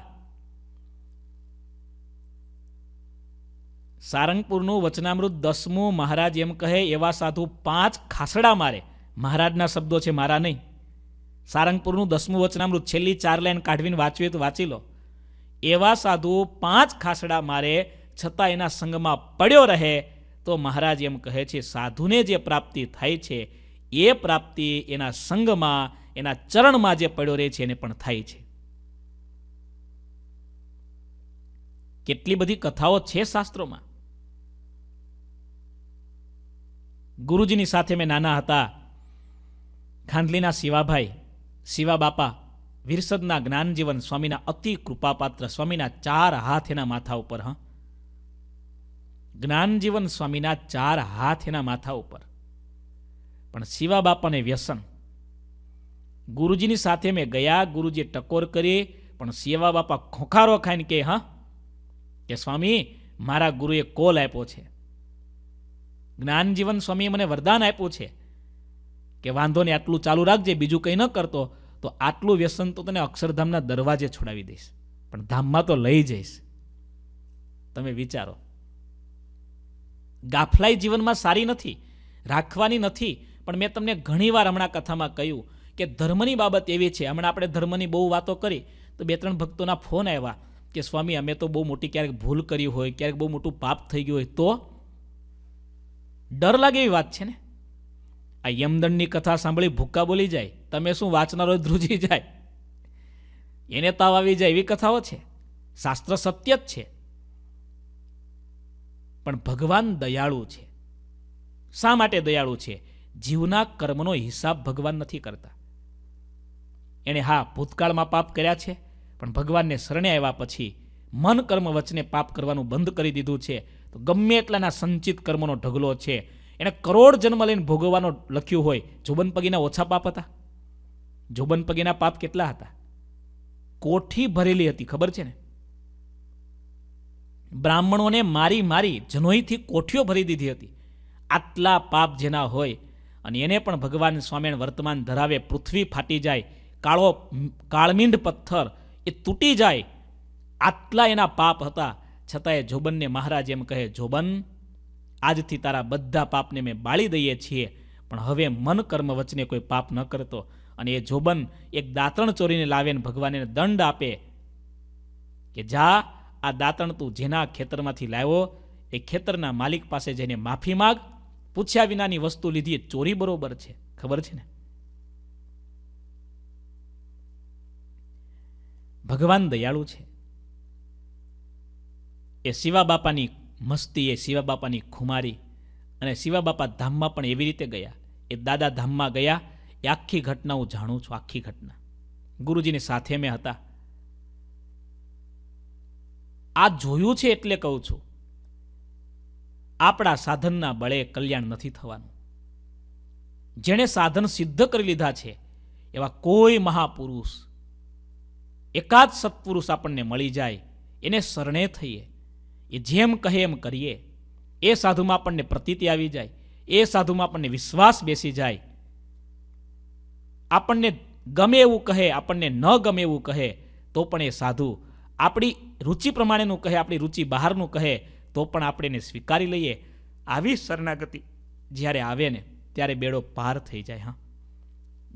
સારંગપુરનું વચનામૃત દસમું મહારાજ એમ કહે એવા સાધુ પાંચ ખાસડા મારે મહારાજના શબ્દો છે મારા નહીં સારંગપુરનું દસમું વચનામૃત છેલ્લી ચાર લાઈન કાઢવીને વાંચવી તો વાંચી લો એવા સાધુ પાંચ ખાસડા મારે છતાં એના સંગમાં પડ્યો રહે તો મહારાજ એમ કહે છે સાધુને જે પ્રાપ્તિ થાય છે એ પ્રાપ્તિ એના સંગમાં એના ચરણમાં જે પડ્યો રહે છે એને પણ થાય છે કેટલી બધી કથાઓ છે શાસ્ત્રોમાં ગુરુજીની સાથે મેં નાના હતા ખાંડલીના શિવાભાઈ શિવા બાપા વિરસદના જ્ઞાનજીવન સ્વામીના અતિ કૃપાપાત્ર સ્વામીના ચાર હાથ એના માથા ઉપર હા જ્ઞાનજીવન સ્વામીના ચાર હાથ એના માથા ઉપર પણ શિવા બાપાને વ્યસન ગુરુજીની સાથે મેં ગયા ગુરુજીએ ટકોર કરી પણ શિવા બાપા ખોખારો ખાઈને કે હા કે સ્વામી મારા ગુરુએ કોલ આપ્યો છે જ્ઞાનજીવન સ્વામીએ મને વરદાન આપ્યું છે કે વાંધો નહીં આટલું ચાલુ રાખજે બીજું કંઈ ન કરતો તો આટલું વ્યસન તો તને અક્ષરધામના દરવાજે છોડાવી દઈશ પણ ધામમાં તો લઈ જઈશ તમે વિચારો ગાફલાઈ જીવનમાં સારી નથી રાખવાની નથી પણ મેં તમને ઘણીવાર હમણાં કથામાં કહ્યું કે ધર્મની બાબત એવી છે હમણાં આપણે ધર્મની બહુ વાતો કરી તો બે ત્રણ ભક્તોના ફોન આવ્યા કે સ્વામી અમે તો બહુ મોટી ક્યારેક ભૂલ કરી હોય ક્યારેક બહુ મોટું પાપ થઈ ગયું હોય તો ડર લાગે એવી વાત છે ને આ યમદંડની કથા સાંભળી ભૂક્કા બોલી જાય તમે શું વાંચનારો ધ્રુજી જાય એને તાવ આવી જાય એવી કથાઓ છે શાસ્ત્ર સત્ય જ છે પણ ભગવાન દયાળુ છે શા માટે દયાળુ છે જીવના કર્મનો હિસાબ ભગવાન નથી કરતા એણે હા ભૂતકાળમાં પાપ કર્યા છે પણ ભગવાનને શરણે આવ્યા પછી મન કર્મ વચને પાપ કરવાનું બંધ કરી દીધું છે તો ગમે એટલાના સંચિત કર્મનો ઢગલો છે એણે કરોડ જન્મ લઈને ભોગવવાનો લખ્યું હોય જોબન પગીના ઓછા પાપ હતા જોબન પગીના પાપ કેટલા હતા કોઠી ભરેલી હતી ખબર છે ને બ્રાહ્મણોને મારી મારી જનોઈથી કોઠીઓ ભરી દીધી હતી આટલા પાપ જેના હોય અને એને પણ ભગવાન સ્વામિનારાયણ વર્તમાન ધરાવે પૃથ્વી ફાટી જાય કાળો કાળમીંડ પથ્થર એ તૂટી જાય આટલા એના પાપ હતા છતાંય જોબનને મહારાજ એમ કહે જોબન આજથી તારા બધા પાપને મેં બાળી દઈએ છીએ પણ હવે મન કર્મ વચને કોઈ પાપ ન કરતો અને એ જોબન એક દાંતણ ચોરીને લાવે ને ભગવાનને દંડ આપે કે જા આ દાંતણ તું જેના ખેતરમાંથી લાવ્યો એ ખેતરના માલિક પાસે જઈને માફી માગ પૂછ્યા વિનાની વસ્તુ લીધી એ ચોરી બરોબર છે ખબર છે ને ભગવાન દયાળુ છે એ શિવા બાપાની મસ્તી એ શિવા બાપાની ખુમારી અને શિવા બાપા ધામમાં પણ એવી રીતે ગયા એ દાદા ધામમાં ગયા એ આખી ઘટના હું જાણું છું આખી ઘટના ગુરુજીની સાથે મેં હતા આ જોયું છે એટલે કહું છું આપણા સાધનના બળે કલ્યાણ નથી થવાનું જેણે સાધન સિદ્ધ કરી લીધા છે એવા કોઈ મહાપુરુષ એકાદ સત્પુરુષ આપણને મળી જાય એને શરણે થઈએ એ જેમ કહે એમ કરીએ એ સાધુમાં આપણને પ્રતીતિ આવી જાય એ સાધુમાં આપણને વિશ્વાસ બેસી જાય આપણને ગમે એવું કહે આપણને ન ગમે એવું કહે તો પણ એ સાધુ આપણી રુચિ પ્રમાણેનું કહે આપણી રુચિ બહારનું કહે તો પણ આપણે એને સ્વીકારી લઈએ આવી શરણાગતિ જ્યારે આવે ને ત્યારે બેડો પાર થઈ જાય હા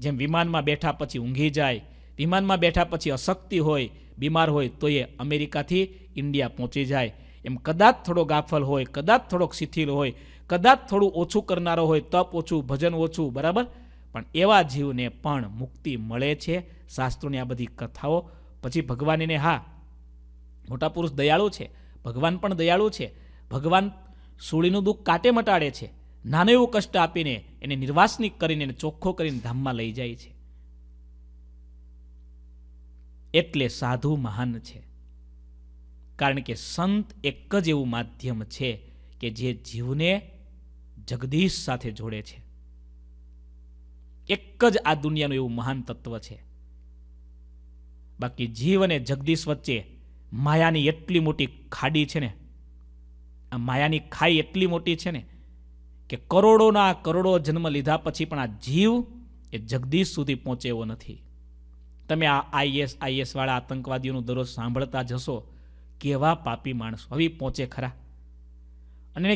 જેમ વિમાનમાં બેઠા પછી ઊંઘી જાય વિમાનમાં બેઠા પછી અશક્તિ હોય બીમાર હોય તો એ અમેરિકાથી ઇન્ડિયા પહોંચી જાય એમ કદાચ થોડો ગાફલ હોય કદાચ થોડોક શિથિલ હોય કદાચ થોડું ઓછું કરનારો હોય તપ ઓછું ભજન ઓછું બરાબર પણ એવા જીવને પણ મુક્તિ મળે છે શાસ્ત્રોની આ બધી કથાઓ પછી ભગવાનને હા મોટા પુરુષ દયાળુ છે ભગવાન પણ દયાળુ છે ભગવાન સૂળીનું દુઃખ કાટે મટાડે છે નાનું એવું કષ્ટ આપીને એને નિર્વાસનિક કરીને એને ચોખ્ખો કરીને ધામમાં લઈ જાય છે એટલે સાધુ મહાન છે કારણ કે સંત એક જ એવું માધ્યમ છે કે જે જીવને જગદીશ સાથે જોડે છે એક જ આ દુનિયાનું એવું મહાન તત્વ છે બાકી જીવ અને જગદીશ વચ્ચે માયાની એટલી મોટી ખાડી છે ને આ માયાની ખાઈ એટલી મોટી છે ને કે કરોડોના કરોડો જન્મ લીધા પછી પણ આ જીવ એ જગદીશ સુધી પહોંચે એવો નથી તમે આ આઈએસ આઈએસ વાળા આતંકવાદીઓનું દરરોજ સાંભળતા જશો કેવા પાપી માણસો હવે પહોંચે ખરા અને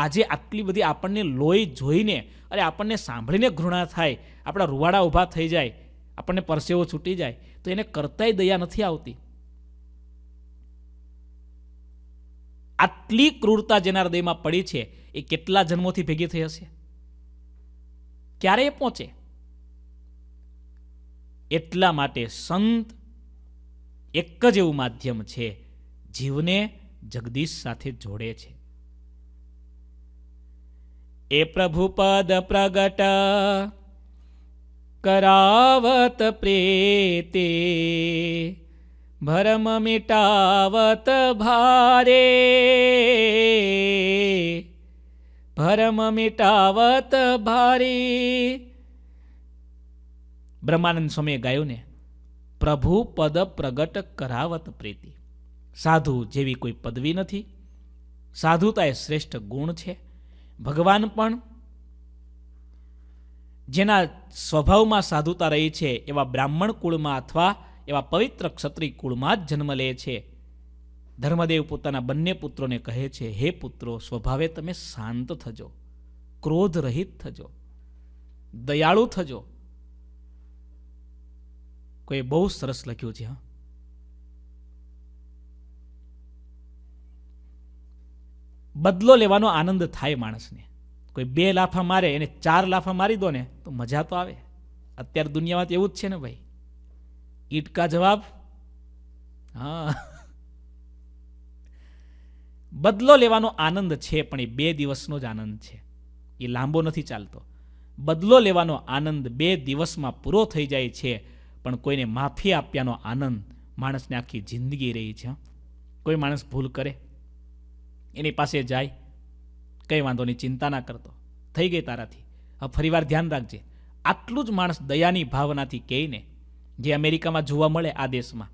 આજે આટલી બધી આપણને લોહી જોઈને અરે આપણને સાંભળીને ઘૃણા થાય આપણા રૂવાડા ઊભા થઈ જાય આપણને પરસેવો છૂટી જાય તો એને કરતાંય દયા નથી આવતી આટલી ક્રૂરતા જેના હૃદયમાં પડી છે એ કેટલા જન્મોથી ભેગી થઈ હશે ક્યારે એ પહોંચે એટલા માટે સંત એક જ એવું માધ્યમ છે જીવને જગદીશ સાથે જોડે છે એ પ્રભુ પદ પ્રગટ કરાવત પ્રેતે ભરમ મિટાવત ભારે ભરમ મિટાવત ભારી બ્રહ્માનંદ સ્વામીએ ગાયું ને પ્રભુ પદ પ્રગટ કરાવત પ્રીતિ સાધુ જેવી કોઈ પદવી નથી સાધુતા એ શ્રેષ્ઠ ગુણ છે ભગવાન પણ જેના સ્વભાવમાં સાધુતા રહી છે એવા બ્રાહ્મણ કુળમાં અથવા એવા પવિત્ર ક્ષત્રિય કુળમાં જ જન્મ લે છે ધર્મદેવ પોતાના બંને પુત્રોને કહે છે હે પુત્રો સ્વભાવે તમે શાંત થજો ક્રોધ રહિત થજો દયાળુ થજો કોઈ બહુ સરસ લખ્યું છે હા બદલો લેવાનો આનંદ થાય માણસને કોઈ બે લાફા મારે એને ચાર લાફા મારી દો ને તો મજા તો આવે અત્યારે દુનિયામાં તો એવું જ છે ને ભાઈ ઈટકા જવાબ હા બદલો લેવાનો આનંદ છે પણ એ બે દિવસનો જ આનંદ છે એ લાંબો નથી ચાલતો બદલો લેવાનો આનંદ બે દિવસમાં પૂરો થઈ જાય છે પણ કોઈને માફી આપ્યાનો આનંદ માણસને આખી જિંદગી રહી છે કોઈ માણસ ભૂલ કરે એની પાસે જાય કંઈ વાંધો નહીં ચિંતા ના કરતો થઈ ગઈ તારાથી હવે ફરીવાર ધ્યાન રાખજે આટલું જ માણસ દયાની ભાવનાથી કહીને જે અમેરિકામાં જોવા મળે આ દેશમાં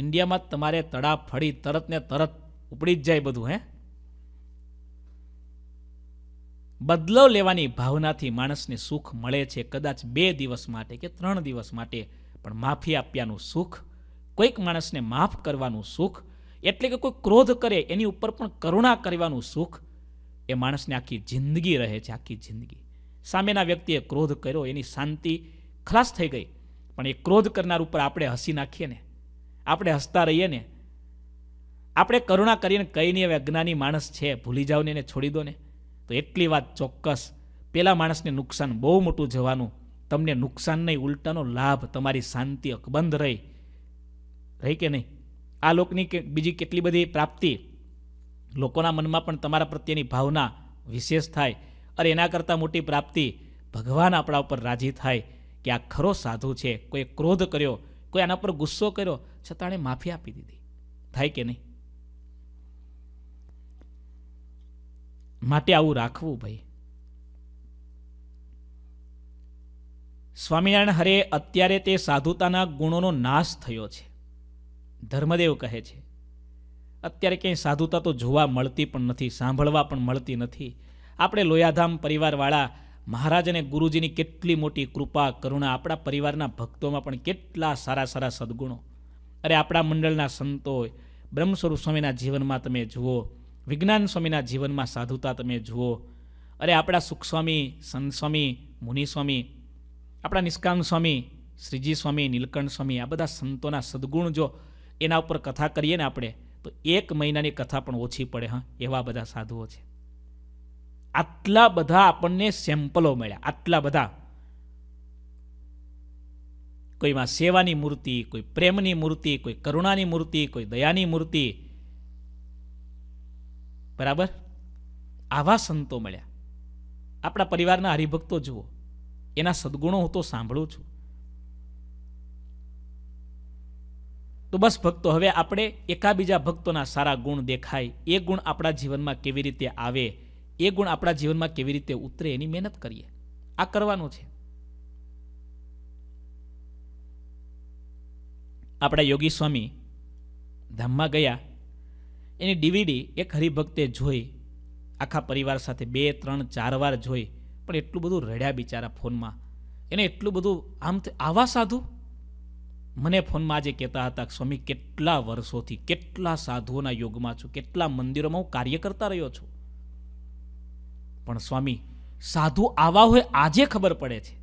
ઇન્ડિયામાં તમારે તડા ફળી તરત ને તરત ઉપડી જ જાય બધું હે બદલો લેવાની ભાવનાથી માણસને સુખ મળે છે કદાચ બે દિવસ માટે કે ત્રણ દિવસ માટે પણ માફી આપ્યાનું સુખ કોઈક માણસને માફ કરવાનું સુખ એટલે કે કોઈ ક્રોધ કરે એની ઉપર પણ કરુણા કરવાનું સુખ એ માણસને આખી જિંદગી રહે છે આખી જિંદગી સામેના વ્યક્તિએ ક્રોધ કર્યો એની શાંતિ ખલાસ થઈ ગઈ પણ એ ક્રોધ કરનાર ઉપર આપણે હસી નાખીએ ને આપણે હસતા રહીએ ને આપણે કરુણા કરીને કઈ નહીં હવે અજ્ઞાની માણસ છે ભૂલી જાઓ ને એને છોડી દો ને તો એટલી વાત ચોક્કસ પેલા માણસને નુકસાન બહુ મોટું જવાનું તમને નુકસાન નહીં ઉલટાનો લાભ તમારી શાંતિ અકબંધ રહી રહી કે નહીં આ લોકની બીજી કેટલી બધી પ્રાપ્તિ લોકોના મનમાં પણ તમારા પ્રત્યેની ભાવના વિશેષ થાય અરે એના કરતાં મોટી પ્રાપ્તિ ભગવાન આપણા ઉપર રાજી થાય કે આ ખરો સાધુ છે કોઈ ક્રોધ કર્યો કોઈ આના પર ગુસ્સો કર્યો છતાં એણે માફી આપી દીધી થાય કે નહીં માટે આવું રાખવું ભાઈ સ્વામિનારાયણ હરે અત્યારે તે સાધુતાના ગુણોનો નાશ થયો છે ધર્મદેવ કહે છે અત્યારે ક્યાંય સાધુતા તો જોવા મળતી પણ નથી સાંભળવા પણ મળતી નથી આપણે લોયાધામ પરિવારવાળા મહારાજ અને ગુરુજીની કેટલી મોટી કૃપા કરુણા આપણા પરિવારના ભક્તોમાં પણ કેટલા સારા સારા સદગુણો અરે આપણા મંડળના સંતો બ્રહ્મસ્વરૂપ સ્વામીના જીવનમાં તમે જુઓ વિજ્ઞાન સ્વામીના જીવનમાં સાધુતા તમે જુઓ અરે આપણા સુખસ્વામી સંતસ્વામી મુનિસ્વામી આપણા નિષ્કામ સ્વામી શ્રીજી સ્વામી નીલકંઠ સ્વામી આ બધા સંતોના સદગુણ જો એના ઉપર કથા કરીએ ને આપણે તો એક મહિનાની કથા પણ ઓછી પડે હા એવા બધા સાધુઓ છે આટલા બધા આપણને સેમ્પલો મળ્યા આટલા બધા કોઈમાં સેવાની મૂર્તિ કોઈ પ્રેમની મૂર્તિ કોઈ કરુણાની મૂર્તિ કોઈ દયાની મૂર્તિ બરાબર આવા સંતો મળ્યા આપણા પરિવારના હરિભક્તો જુઓ એના સદગુણો હું તો સાંભળું છું તો બસ ભક્તો હવે આપણે એકાબીજા ભક્તોના સારા ગુણ દેખાય એ ગુણ આપણા જીવનમાં કેવી રીતે આવે એ ગુણ આપણા જીવનમાં કેવી રીતે ઉતરે એની મહેનત કરીએ આ કરવાનું છે આપણા યોગી સ્વામી ધામમાં ગયા એની ડીવીડી એક હરિભક્તે જોઈ આખા પરિવાર સાથે બે ત્રણ ચાર વાર જોઈ પણ એટલું બધું રડ્યા બિચારા ફોનમાં એને એટલું બધું આમ આવા સાધુ મને ફોનમાં આજે કહેતા હતા સ્વામી કેટલા વર્ષોથી કેટલા સાધુઓના યોગમાં છું કેટલા મંદિરોમાં હું કાર્ય કરતા રહ્યો છું પણ સ્વામી સાધુ આવા હોય આજે ખબર પડે છે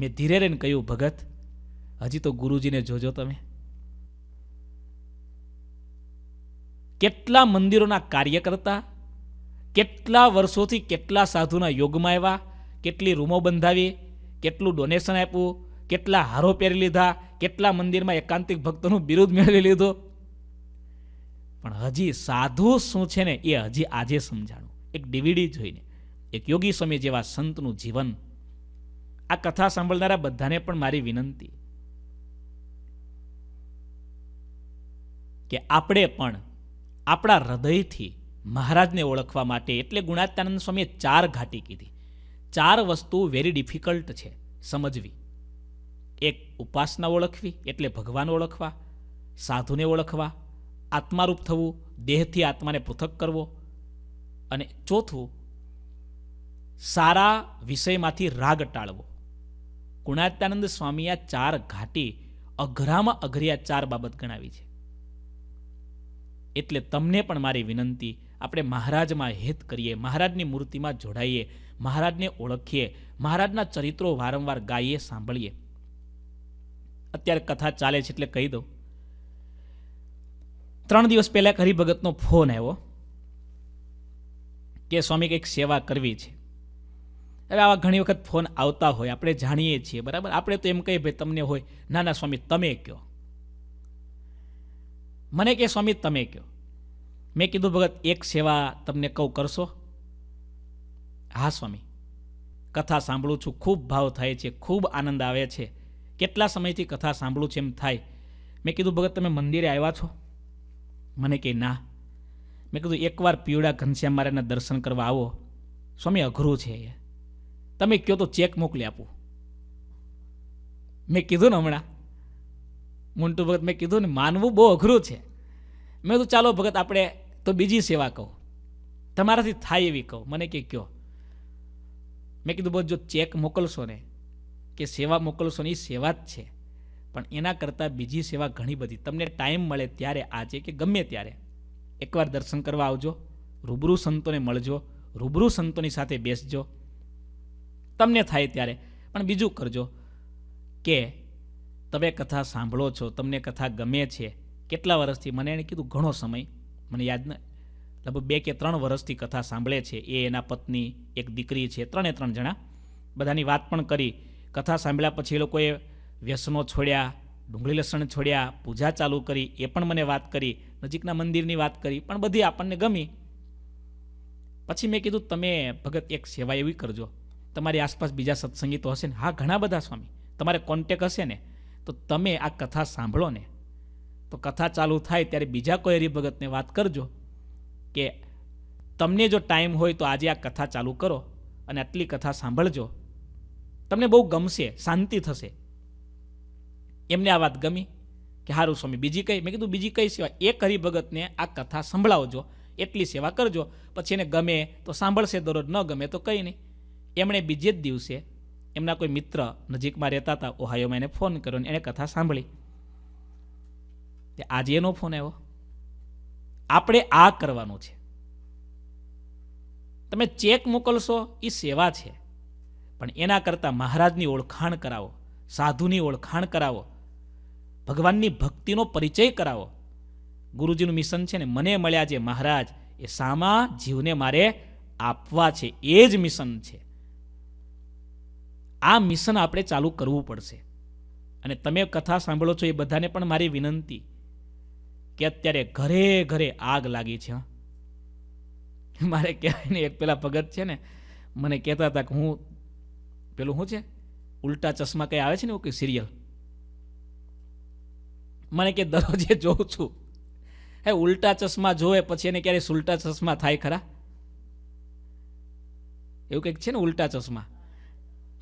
મેં ધીરે રહીને કહ્યું ભગત હજી તો ગુરુજીને જોજો તમે કેટલા મંદિરોના કાર્ય કરતા કેટલા વર્ષોથી કેટલા સાધુના યોગમાં આવ્યા કેટલી રૂમો બંધાવી કેટલું ડોનેશન આપ્યું કેટલા હારો પહેરી લીધા કેટલા મંદિરમાં એકાંતિક ભક્તોનું બિરુદ મેળવી લીધું પણ હજી સાધુ શું છે ને એ હજી આજે સમજાણું એક ડીવીડી જોઈને એક યોગી સ્વામી જેવા સંતનું જીવન આ કથા સાંભળનારા બધાને પણ મારી વિનંતી કે આપણે પણ આપણા હૃદયથી મહારાજને ઓળખવા માટે એટલે ગુણાત્યાનંદ સ્વામીએ ચાર ઘાટી કીધી ચાર વસ્તુ વેરી ડિફિકલ્ટ છે સમજવી એક ઉપાસના ઓળખવી એટલે ભગવાન ઓળખવા સાધુને ઓળખવા આત્મારૂપ થવું દેહથી આત્માને પૃથક કરવો અને ચોથું સારા વિષયમાંથી રાગ ટાળવો ગુણાત્યાનંદ સ્વામી આ ચાર ઘાટી અઘરામાં અઘરી આ ચાર બાબત ગણાવી છે એટલે તમને પણ મારી વિનંતી આપણે મહારાજમાં હેત કરીએ મહારાજની મૂર્તિમાં જોડાઈએ મહારાજને ઓળખીએ મહારાજના ચરિત્રો વારંવાર ગાઈએ સાંભળીએ અત્યારે કથા ચાલે છે એટલે કહી દઉં ત્રણ દિવસ પહેલાં એક હરિભગતનો ફોન આવ્યો કે સ્વામી કંઈક સેવા કરવી છે હવે આવા ઘણી વખત ફોન આવતા હોય આપણે જાણીએ છીએ બરાબર આપણે તો એમ કહીએ ભાઈ તમને હોય ના ના સ્વામી તમે કહો મને કે સ્વામી તમે કહો મેં કીધું ભગત એક સેવા તમને કહું કરશો હા સ્વામી કથા સાંભળું છું ખૂબ ભાવ થાય છે ખૂબ આનંદ આવે છે કેટલા સમયથી કથા સાંભળું છે એમ થાય મેં કીધું ભગત તમે મંદિરે આવ્યા છો મને કે ના મેં કીધું એકવાર પીવડા ઘનશ્યામ મારાના દર્શન કરવા આવો સ્વામી અઘરું છે એ તમે કહો તો ચેક મોકલી આપું મેં કીધું ને હમણાં મોન્ટુ ભગત મેં કીધું ને માનવું બહુ અઘરું છે મેં કીધું ચાલો ભગત આપણે તો બીજી સેવા કહું તમારાથી થાય એવી કહું મને કે કયો મેં કીધું ભગત જો ચેક મોકલશો ને કે સેવા મોકલશો ને એ સેવા જ છે પણ એના કરતાં બીજી સેવા ઘણી બધી તમને ટાઈમ મળે ત્યારે આજે કે ગમે ત્યારે એકવાર દર્શન કરવા આવજો રૂબરૂ સંતોને મળજો રૂબરૂ સંતોની સાથે બેસજો તમને થાય ત્યારે પણ બીજું કરજો કે તમે કથા સાંભળો છો તમને કથા ગમે છે કેટલા વર્ષથી મને એણે કીધું ઘણો સમય મને યાદ ન લગભગ બે કે ત્રણ વર્ષથી કથા સાંભળે છે એ એના પત્ની એક દીકરી છે ત્રણે ત્રણ જણા બધાની વાત પણ કરી કથા સાંભળ્યા પછી એ લોકોએ વ્યસનો છોડ્યા ડુંગળી લસણ છોડ્યા પૂજા ચાલુ કરી એ પણ મને વાત કરી નજીકના મંદિરની વાત કરી પણ બધી આપણને ગમી પછી મેં કીધું તમે ભગત એક સેવા એવી કરજો તમારી આસપાસ બીજા સત્સંગી તો હશે ને હા ઘણા બધા સ્વામી તમારે કોન્ટેક હશે ને તો તમે આ કથા સાંભળો ને તો કથા ચાલુ થાય ત્યારે બીજા કોઈ હરિભગતને વાત કરજો કે તમને જો ટાઈમ હોય તો આજે આ કથા ચાલુ કરો અને આટલી કથા સાંભળજો તમને બહુ ગમશે શાંતિ થશે એમને આ વાત ગમી કે હારું સ્વામી બીજી કઈ મેં કીધું બીજી કઈ સેવા એક હરિભગતને આ કથા સંભળાવજો એટલી સેવા કરજો પછી એને ગમે તો સાંભળશે દરરોજ ન ગમે તો કંઈ નહીં એમણે બીજે જ દિવસે એમના કોઈ મિત્ર નજીકમાં રહેતા હતા ઓહાયોમાં એને ફોન કર્યો ને એણે કથા સાંભળી કે આજે એનો ફોન આવ્યો આપણે આ કરવાનું છે તમે ચેક મોકલશો એ સેવા છે પણ એના કરતાં મહારાજની ઓળખાણ કરાવો સાધુની ઓળખાણ કરાવો ભગવાનની ભક્તિનો પરિચય કરાવો ગુરુજીનું મિશન છે ને મને મળ્યા જે મહારાજ એ સામા જીવને મારે આપવા છે એ જ મિશન છે આ મિશન આપણે ચાલુ કરવું પડશે અને તમે કથા સાંભળો છો એ બધાને પણ મારી વિનંતી કે અત્યારે ઘરે ઘરે આગ લાગી છે મારે ક્યાંય એક પેલા ભગત છે ને મને કહેતા હતા કે હું પેલું શું છે ઉલટા ચશ્મા કંઈ આવે છે ને એવું કંઈ સિરિયલ મને કે દરરોજે જોઉં છું હે ઉલટા ચશ્મા જોવે પછી એને ક્યારે સુલટા ચશ્મા થાય ખરા એવું કંઈક છે ને ઉલ્ટા ચશ્મા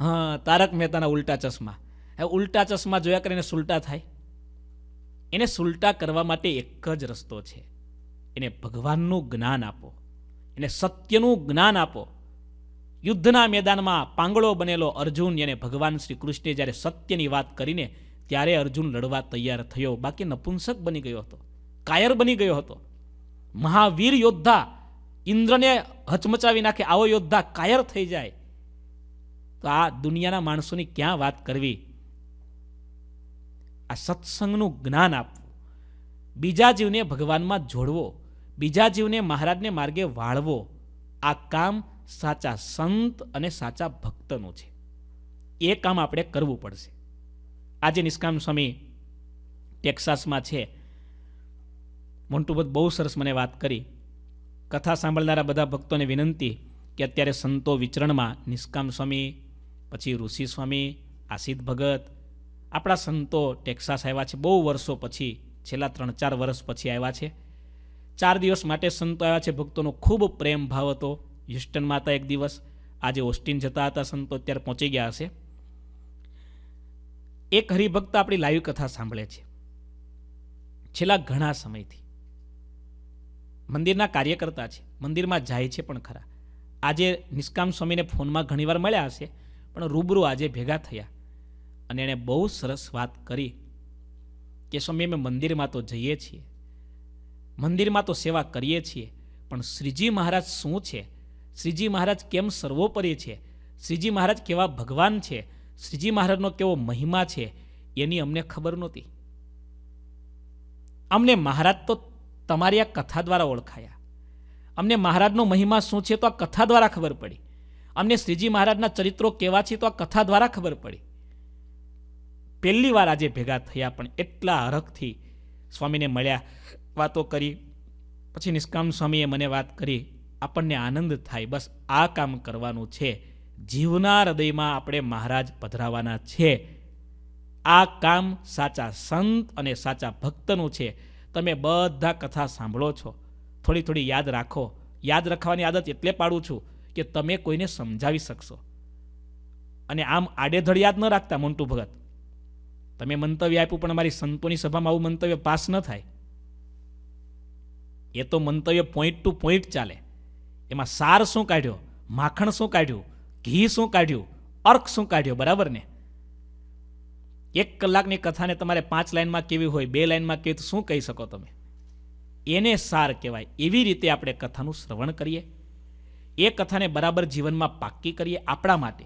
હા તારક મહેતાના ઉલ્ટા ચશ્મા હે ઉલ્ટા ચશ્મા જોયા કરીને સુલટા થાય એને સુલટા કરવા માટે એક જ રસ્તો છે એને ભગવાનનું જ્ઞાન આપો એને સત્યનું જ્ઞાન આપો યુદ્ધના મેદાનમાં પાંગળો બનેલો અર્જુન અને ભગવાન શ્રી કૃષ્ણે જ્યારે સત્યની વાત કરીને ત્યારે અર્જુન લડવા તૈયાર થયો બાકી નપુંસક બની ગયો હતો કાયર બની ગયો હતો મહાવીર યોદ્ધા ઇન્દ્રને હચમચાવી નાખે આવો યોદ્ધા કાયર થઈ જાય તો આ દુનિયાના માણસોની ક્યાં વાત કરવી આ સત્સંગનું જ્ઞાન આપવું બીજા જીવને ભગવાનમાં જોડવો બીજા જીવને મહારાજને માર્ગે વાળવો આ કામ સાચા સંત અને સાચા ભક્તનો છે એ કામ આપણે કરવું પડશે આજે નિષ્કામ સ્વામી ટેક્સાસમાં છે મોન્ટુબત બહુ સરસ મને વાત કરી કથા સાંભળનારા બધા ભક્તોને વિનંતી કે અત્યારે સંતો વિચરણમાં નિષ્કામ સ્વામી પછી ઋષિ સ્વામી આસિદ ભગત આપણા સંતો ટેક્સાસ આવ્યા છે બહુ વર્ષો પછી છેલ્લા ત્રણ ચાર વર્ષ પછી આવ્યા છે ચાર દિવસ માટે સંતો આવ્યા છે ભક્તોનો ખૂબ પ્રેમ ભાવ હતો હ્યુસ્ટનમાં હતા એક દિવસ આજે ઓસ્ટિન જતા હતા સંતો અત્યારે પહોંચી ગયા હશે એક હરિભક્ત આપણી લાઈવ કથા સાંભળે છે છેલ્લા ઘણા સમયથી મંદિરના કાર્યકર્તા છે મંદિરમાં જાય છે પણ ખરા આજે નિષ્કામ સ્વામીને ફોનમાં ઘણીવાર મળ્યા હશે પણ રૂબરૂ આજે ભેગા થયા અને એણે બહુ સરસ વાત કરી કે સ્વામી અમે મંદિરમાં તો જઈએ છીએ મંદિરમાં તો સેવા કરીએ છીએ પણ શ્રીજી મહારાજ શું છે શ્રીજી મહારાજ કેમ સર્વોપરી છે શ્રીજી મહારાજ કેવા ભગવાન છે શ્રીજી મહારાજનો કેવો મહિમા છે એની અમને ખબર નહોતી અમને મહારાજ તો તમારી આ કથા દ્વારા ઓળખાયા અમને મહારાજનો મહિમા શું છે તો આ કથા દ્વારા ખબર પડી અમને શ્રીજી મહારાજના ચરિત્રો કેવા છે તો આ કથા દ્વારા ખબર પડી પહેલી વાર આજે ભેગા થયા પણ એટલા હરખથી સ્વામીને મળ્યા વાતો કરી પછી નિષ્કામ સ્વામીએ મને વાત કરી આપણને આનંદ થાય બસ આ કામ કરવાનું છે જીવના હૃદયમાં આપણે મહારાજ પધરાવાના છે આ કામ સાચા સંત અને સાચા ભક્તનું છે તમે બધા કથા સાંભળો છો થોડી થોડી યાદ રાખો યાદ રાખવાની આદત એટલે પાડું છું કે તમે કોઈને સમજાવી શકશો અને આમ આડેધડ યાદ ન રાખતા મોન્ટુ ભગત તમે મંતવ્ય આપ્યું પણ અમારી સંતોની સભામાં આવું મંતવ્ય પાસ ન થાય એ તો મંતવ્ય પોઈન્ટ ટુ પોઈન્ટ ચાલે એમાં સાર શું કાઢ્યો માખણ શું કાઢ્યું ઘી શું કાઢ્યું અર્ક શું કાઢ્યો બરાબર ને એક કલાકની કથાને તમારે પાંચ લાઇનમાં કેવી હોય બે લાઇનમાં કેવી તો શું કહી શકો તમે એને સાર કહેવાય એવી રીતે આપણે કથાનું શ્રવણ કરીએ એ કથાને બરાબર જીવનમાં પાક્કી કરીએ આપણા માટે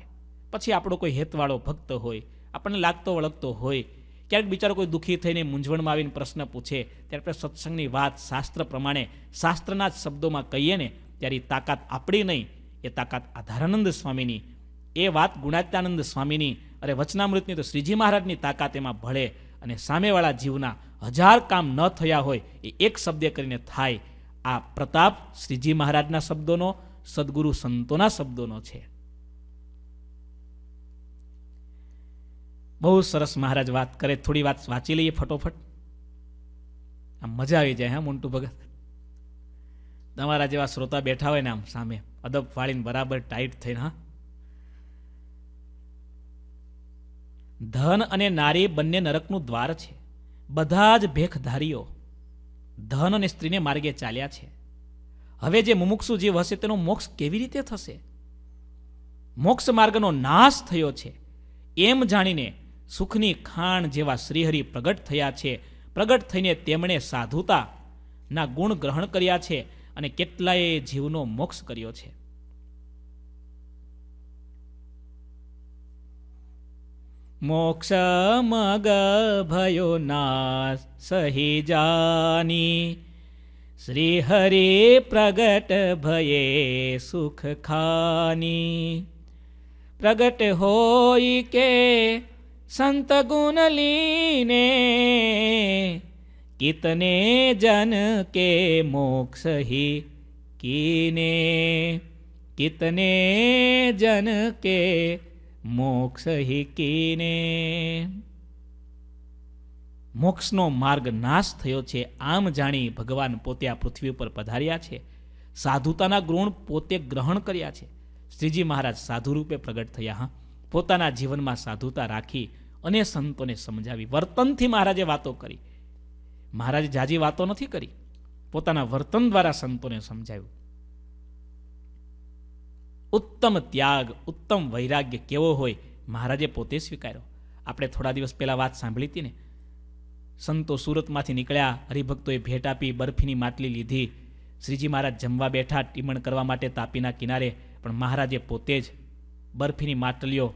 પછી આપણો કોઈ હેતવાળો ભક્ત હોય આપણને લાગતો વળગતો હોય ક્યારેક બિચારો કોઈ દુઃખી થઈને મૂંઝવણમાં આવીને પ્રશ્ન પૂછે ત્યારે આપણે સત્સંગની વાત શાસ્ત્ર પ્રમાણે શાસ્ત્રના જ શબ્દોમાં કહીએ ને ત્યારે તાકાત આપણી નહીં એ તાકાત આધારાનંદ સ્વામીની એ વાત ગુણાત્યાનંદ સ્વામીની અરે વચનામૃતની તો શ્રીજી મહારાજની તાકાત એમાં ભળે અને સામેવાળા જીવના હજાર કામ ન થયા હોય એ એક શબ્દે કરીને થાય આ પ્રતાપ શ્રીજી મહારાજના શબ્દોનો સદગુરુ સંતોના શબ્દોનો છે બહુ સરસ મહારાજ વાત કરે થોડી વાત વાંચી લઈએ ફટોફટ આમ મજા આવી જાય હા મોન્ટુ ભગત તમારા જેવા શ્રોતા બેઠા હોય ને આમ સામે અદબ ફાળીને બરાબર ટાઈટ થઈને હા ધન અને નારી બંને નરકનું દ્વાર છે બધા જ ભેખધારીઓ ધન અને સ્ત્રીને માર્ગે ચાલ્યા છે હવે જે મુમુક્ષુ જીવ હશે તેનો મોક્ષ કેવી રીતે થશે મોક્ષ માર્ગનો નાશ થયો છે એમ જાણીને સુખની ખાણ જેવા શ્રીહરિ પ્રગટ થયા છે પ્રગટ થઈને તેમણે સાધુતાના ગુણ ગ્રહણ કર્યા છે અને કેટલાય જીવનો મોક્ષ કર્યો છે મોક્ષ મગ ભયો નાશ સહી જાની શ્રી હરે પ્રગટ ભયે સુખ ખાની પ્રગટ હોય કે સંત ગુણ લીને કિતને જન કે મોક્ષ ही कीने કિતને જન કે મોક્ષ હિકીને મોક્ષનો માર્ગ નાશ થયો છે આમ જાણી ભગવાન પોતે આ પૃથ્વી ઉપર પધાર્યા છે સાધુતાના ગુણ પોતે ગ્રહણ કર્યા છે શ્રીજી મહારાજ સાધુ રૂપે પ્રગટ થયા હા પોતાના જીવનમાં સાધુતા રાખી અને સંતોને સમજાવી વર્તનથી મહારાજે વાતો કરી મહારાજે જાજી વાતો નથી કરી પોતાના વર્તન દ્વારા સંતોને સમજાવ્યું ઉત્તમ ત્યાગ ઉત્તમ વૈરાગ્ય કેવો હોય મહારાજે પોતે સ્વીકાર્યો આપણે થોડા દિવસ પહેલાં વાત સાંભળી હતી ને સંતો સુરતમાંથી નીકળ્યા હરિભક્તોએ ભેટ આપી બરફીની માટલી લીધી શ્રીજી મહારાજ જમવા બેઠા ટીમણ કરવા માટે તાપીના કિનારે પણ મહારાજે પોતે જ બરફીની માટલીઓ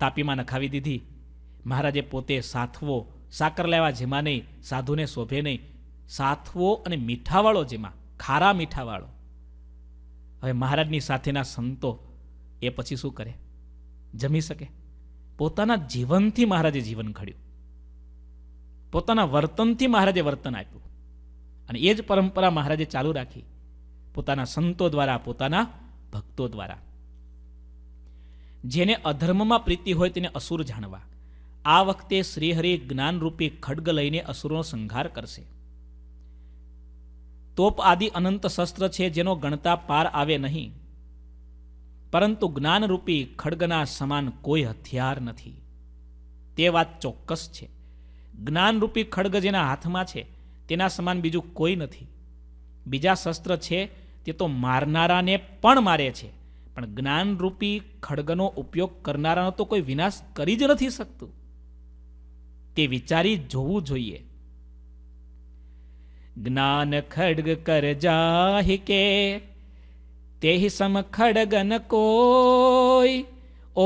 તાપીમાં નખાવી દીધી મહારાજે પોતે સાથવો સાકર લેવા જેમાં નહીં સાધુને શોભે નહીં સાથવો અને મીઠાવાળો જેમાં ખારા મીઠાવાળો હવે મહારાજની સાથેના સંતો એ પછી શું કરે જમી શકે પોતાના જીવનથી મહારાજે જીવન ઘડ્યું પોતાના વર્તનથી મહારાજે વર્તન આપ્યું અને એ જ પરંપરા મહારાજે ચાલુ રાખી પોતાના સંતો દ્વારા પોતાના ભક્તો દ્વારા જેને અધર્મમાં પ્રીતિ હોય તેને અસુર જાણવા આ વખતે શ્રીહરિ જ્ઞાનરૂપી ખડગ લઈને અસુરનો સંહાર કરશે તોપ આદિ અનંત શસ્ત્ર છે જેનો ગણતા પાર આવે નહીં પરંતુ જ્ઞાનરૂપી ખડગના સમાન કોઈ હથિયાર નથી તે વાત ચોક્કસ છે જ્ઞાનરૂપી ખડગ જેના હાથમાં છે તેના સમાન બીજું કોઈ નથી બીજા શસ્ત્ર છે તે તો મારનારાને પણ મારે છે પણ જ્ઞાનરૂપી ખડગનો ઉપયોગ કરનારાનો તો કોઈ વિનાશ કરી જ નથી શકતું તે વિચારી જોવું જોઈએ જ્ઞાન ખડગ કર જાહી કે તેહી સમ ખડગન કોઈ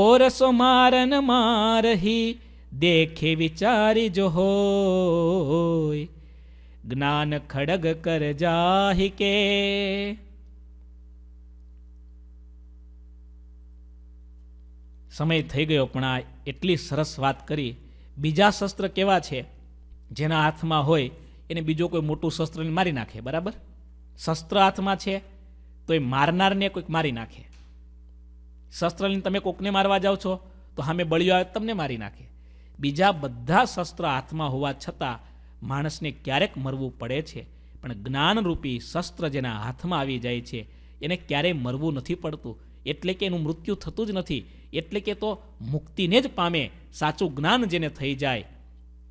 ઓર મારન મારહી દેખે વિચારી જો હોય જ્ઞાન ખડગ કર જાહી કે સમય થઈ ગયો પણ આ એટલી સરસ વાત કરી બીજા શસ્ત્ર કેવા છે જેના હાથમાં હોય એને બીજો કોઈ મોટું શસ્ત્રને મારી નાખે બરાબર શસ્ત્ર હાથમાં છે તો એ મારનારને કોઈક મારી નાખે શસ્ત્ર લઈને તમે કોકને મારવા જાઓ છો તો સામે બળ્યો આવે તમને મારી નાખે બીજા બધા શસ્ત્ર હાથમાં હોવા છતાં માણસને ક્યારેક મરવું પડે છે પણ જ્ઞાનરૂપી શસ્ત્ર જેના હાથમાં આવી જાય છે એને ક્યારેય મરવું નથી પડતું એટલે કે એનું મૃત્યુ થતું જ નથી એટલે કે તો મુક્તિને જ પામે સાચું જ્ઞાન જેને થઈ જાય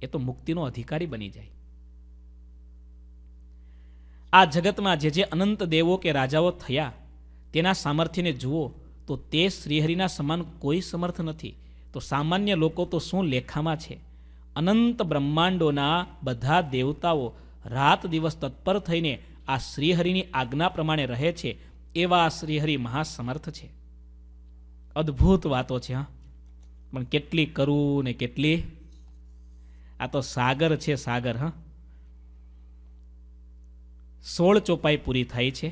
એ તો મુક્તિનો અધિકારી બની જાય આ જગતમાં જે જે અનંત દેવો કે રાજાઓ થયા તેના સામર્થ્યને જુઓ તો તે શ્રીહરિના સમાન કોઈ સમર્થ નથી તો સામાન્ય લોકો તો શું લેખામાં છે અનંત બ્રહ્માંડોના બધા દેવતાઓ રાત દિવસ તત્પર થઈને આ શ્રીહરિની આજ્ઞા પ્રમાણે રહે છે એવા શ્રીહરિ મહાસમર્થ છે અદ્ભુત વાતો છે હા પણ કેટલી કરવું ને કેટલી આ તો સાગર છે સાગર હા સોળ ચોપાઈ પૂરી થાય છે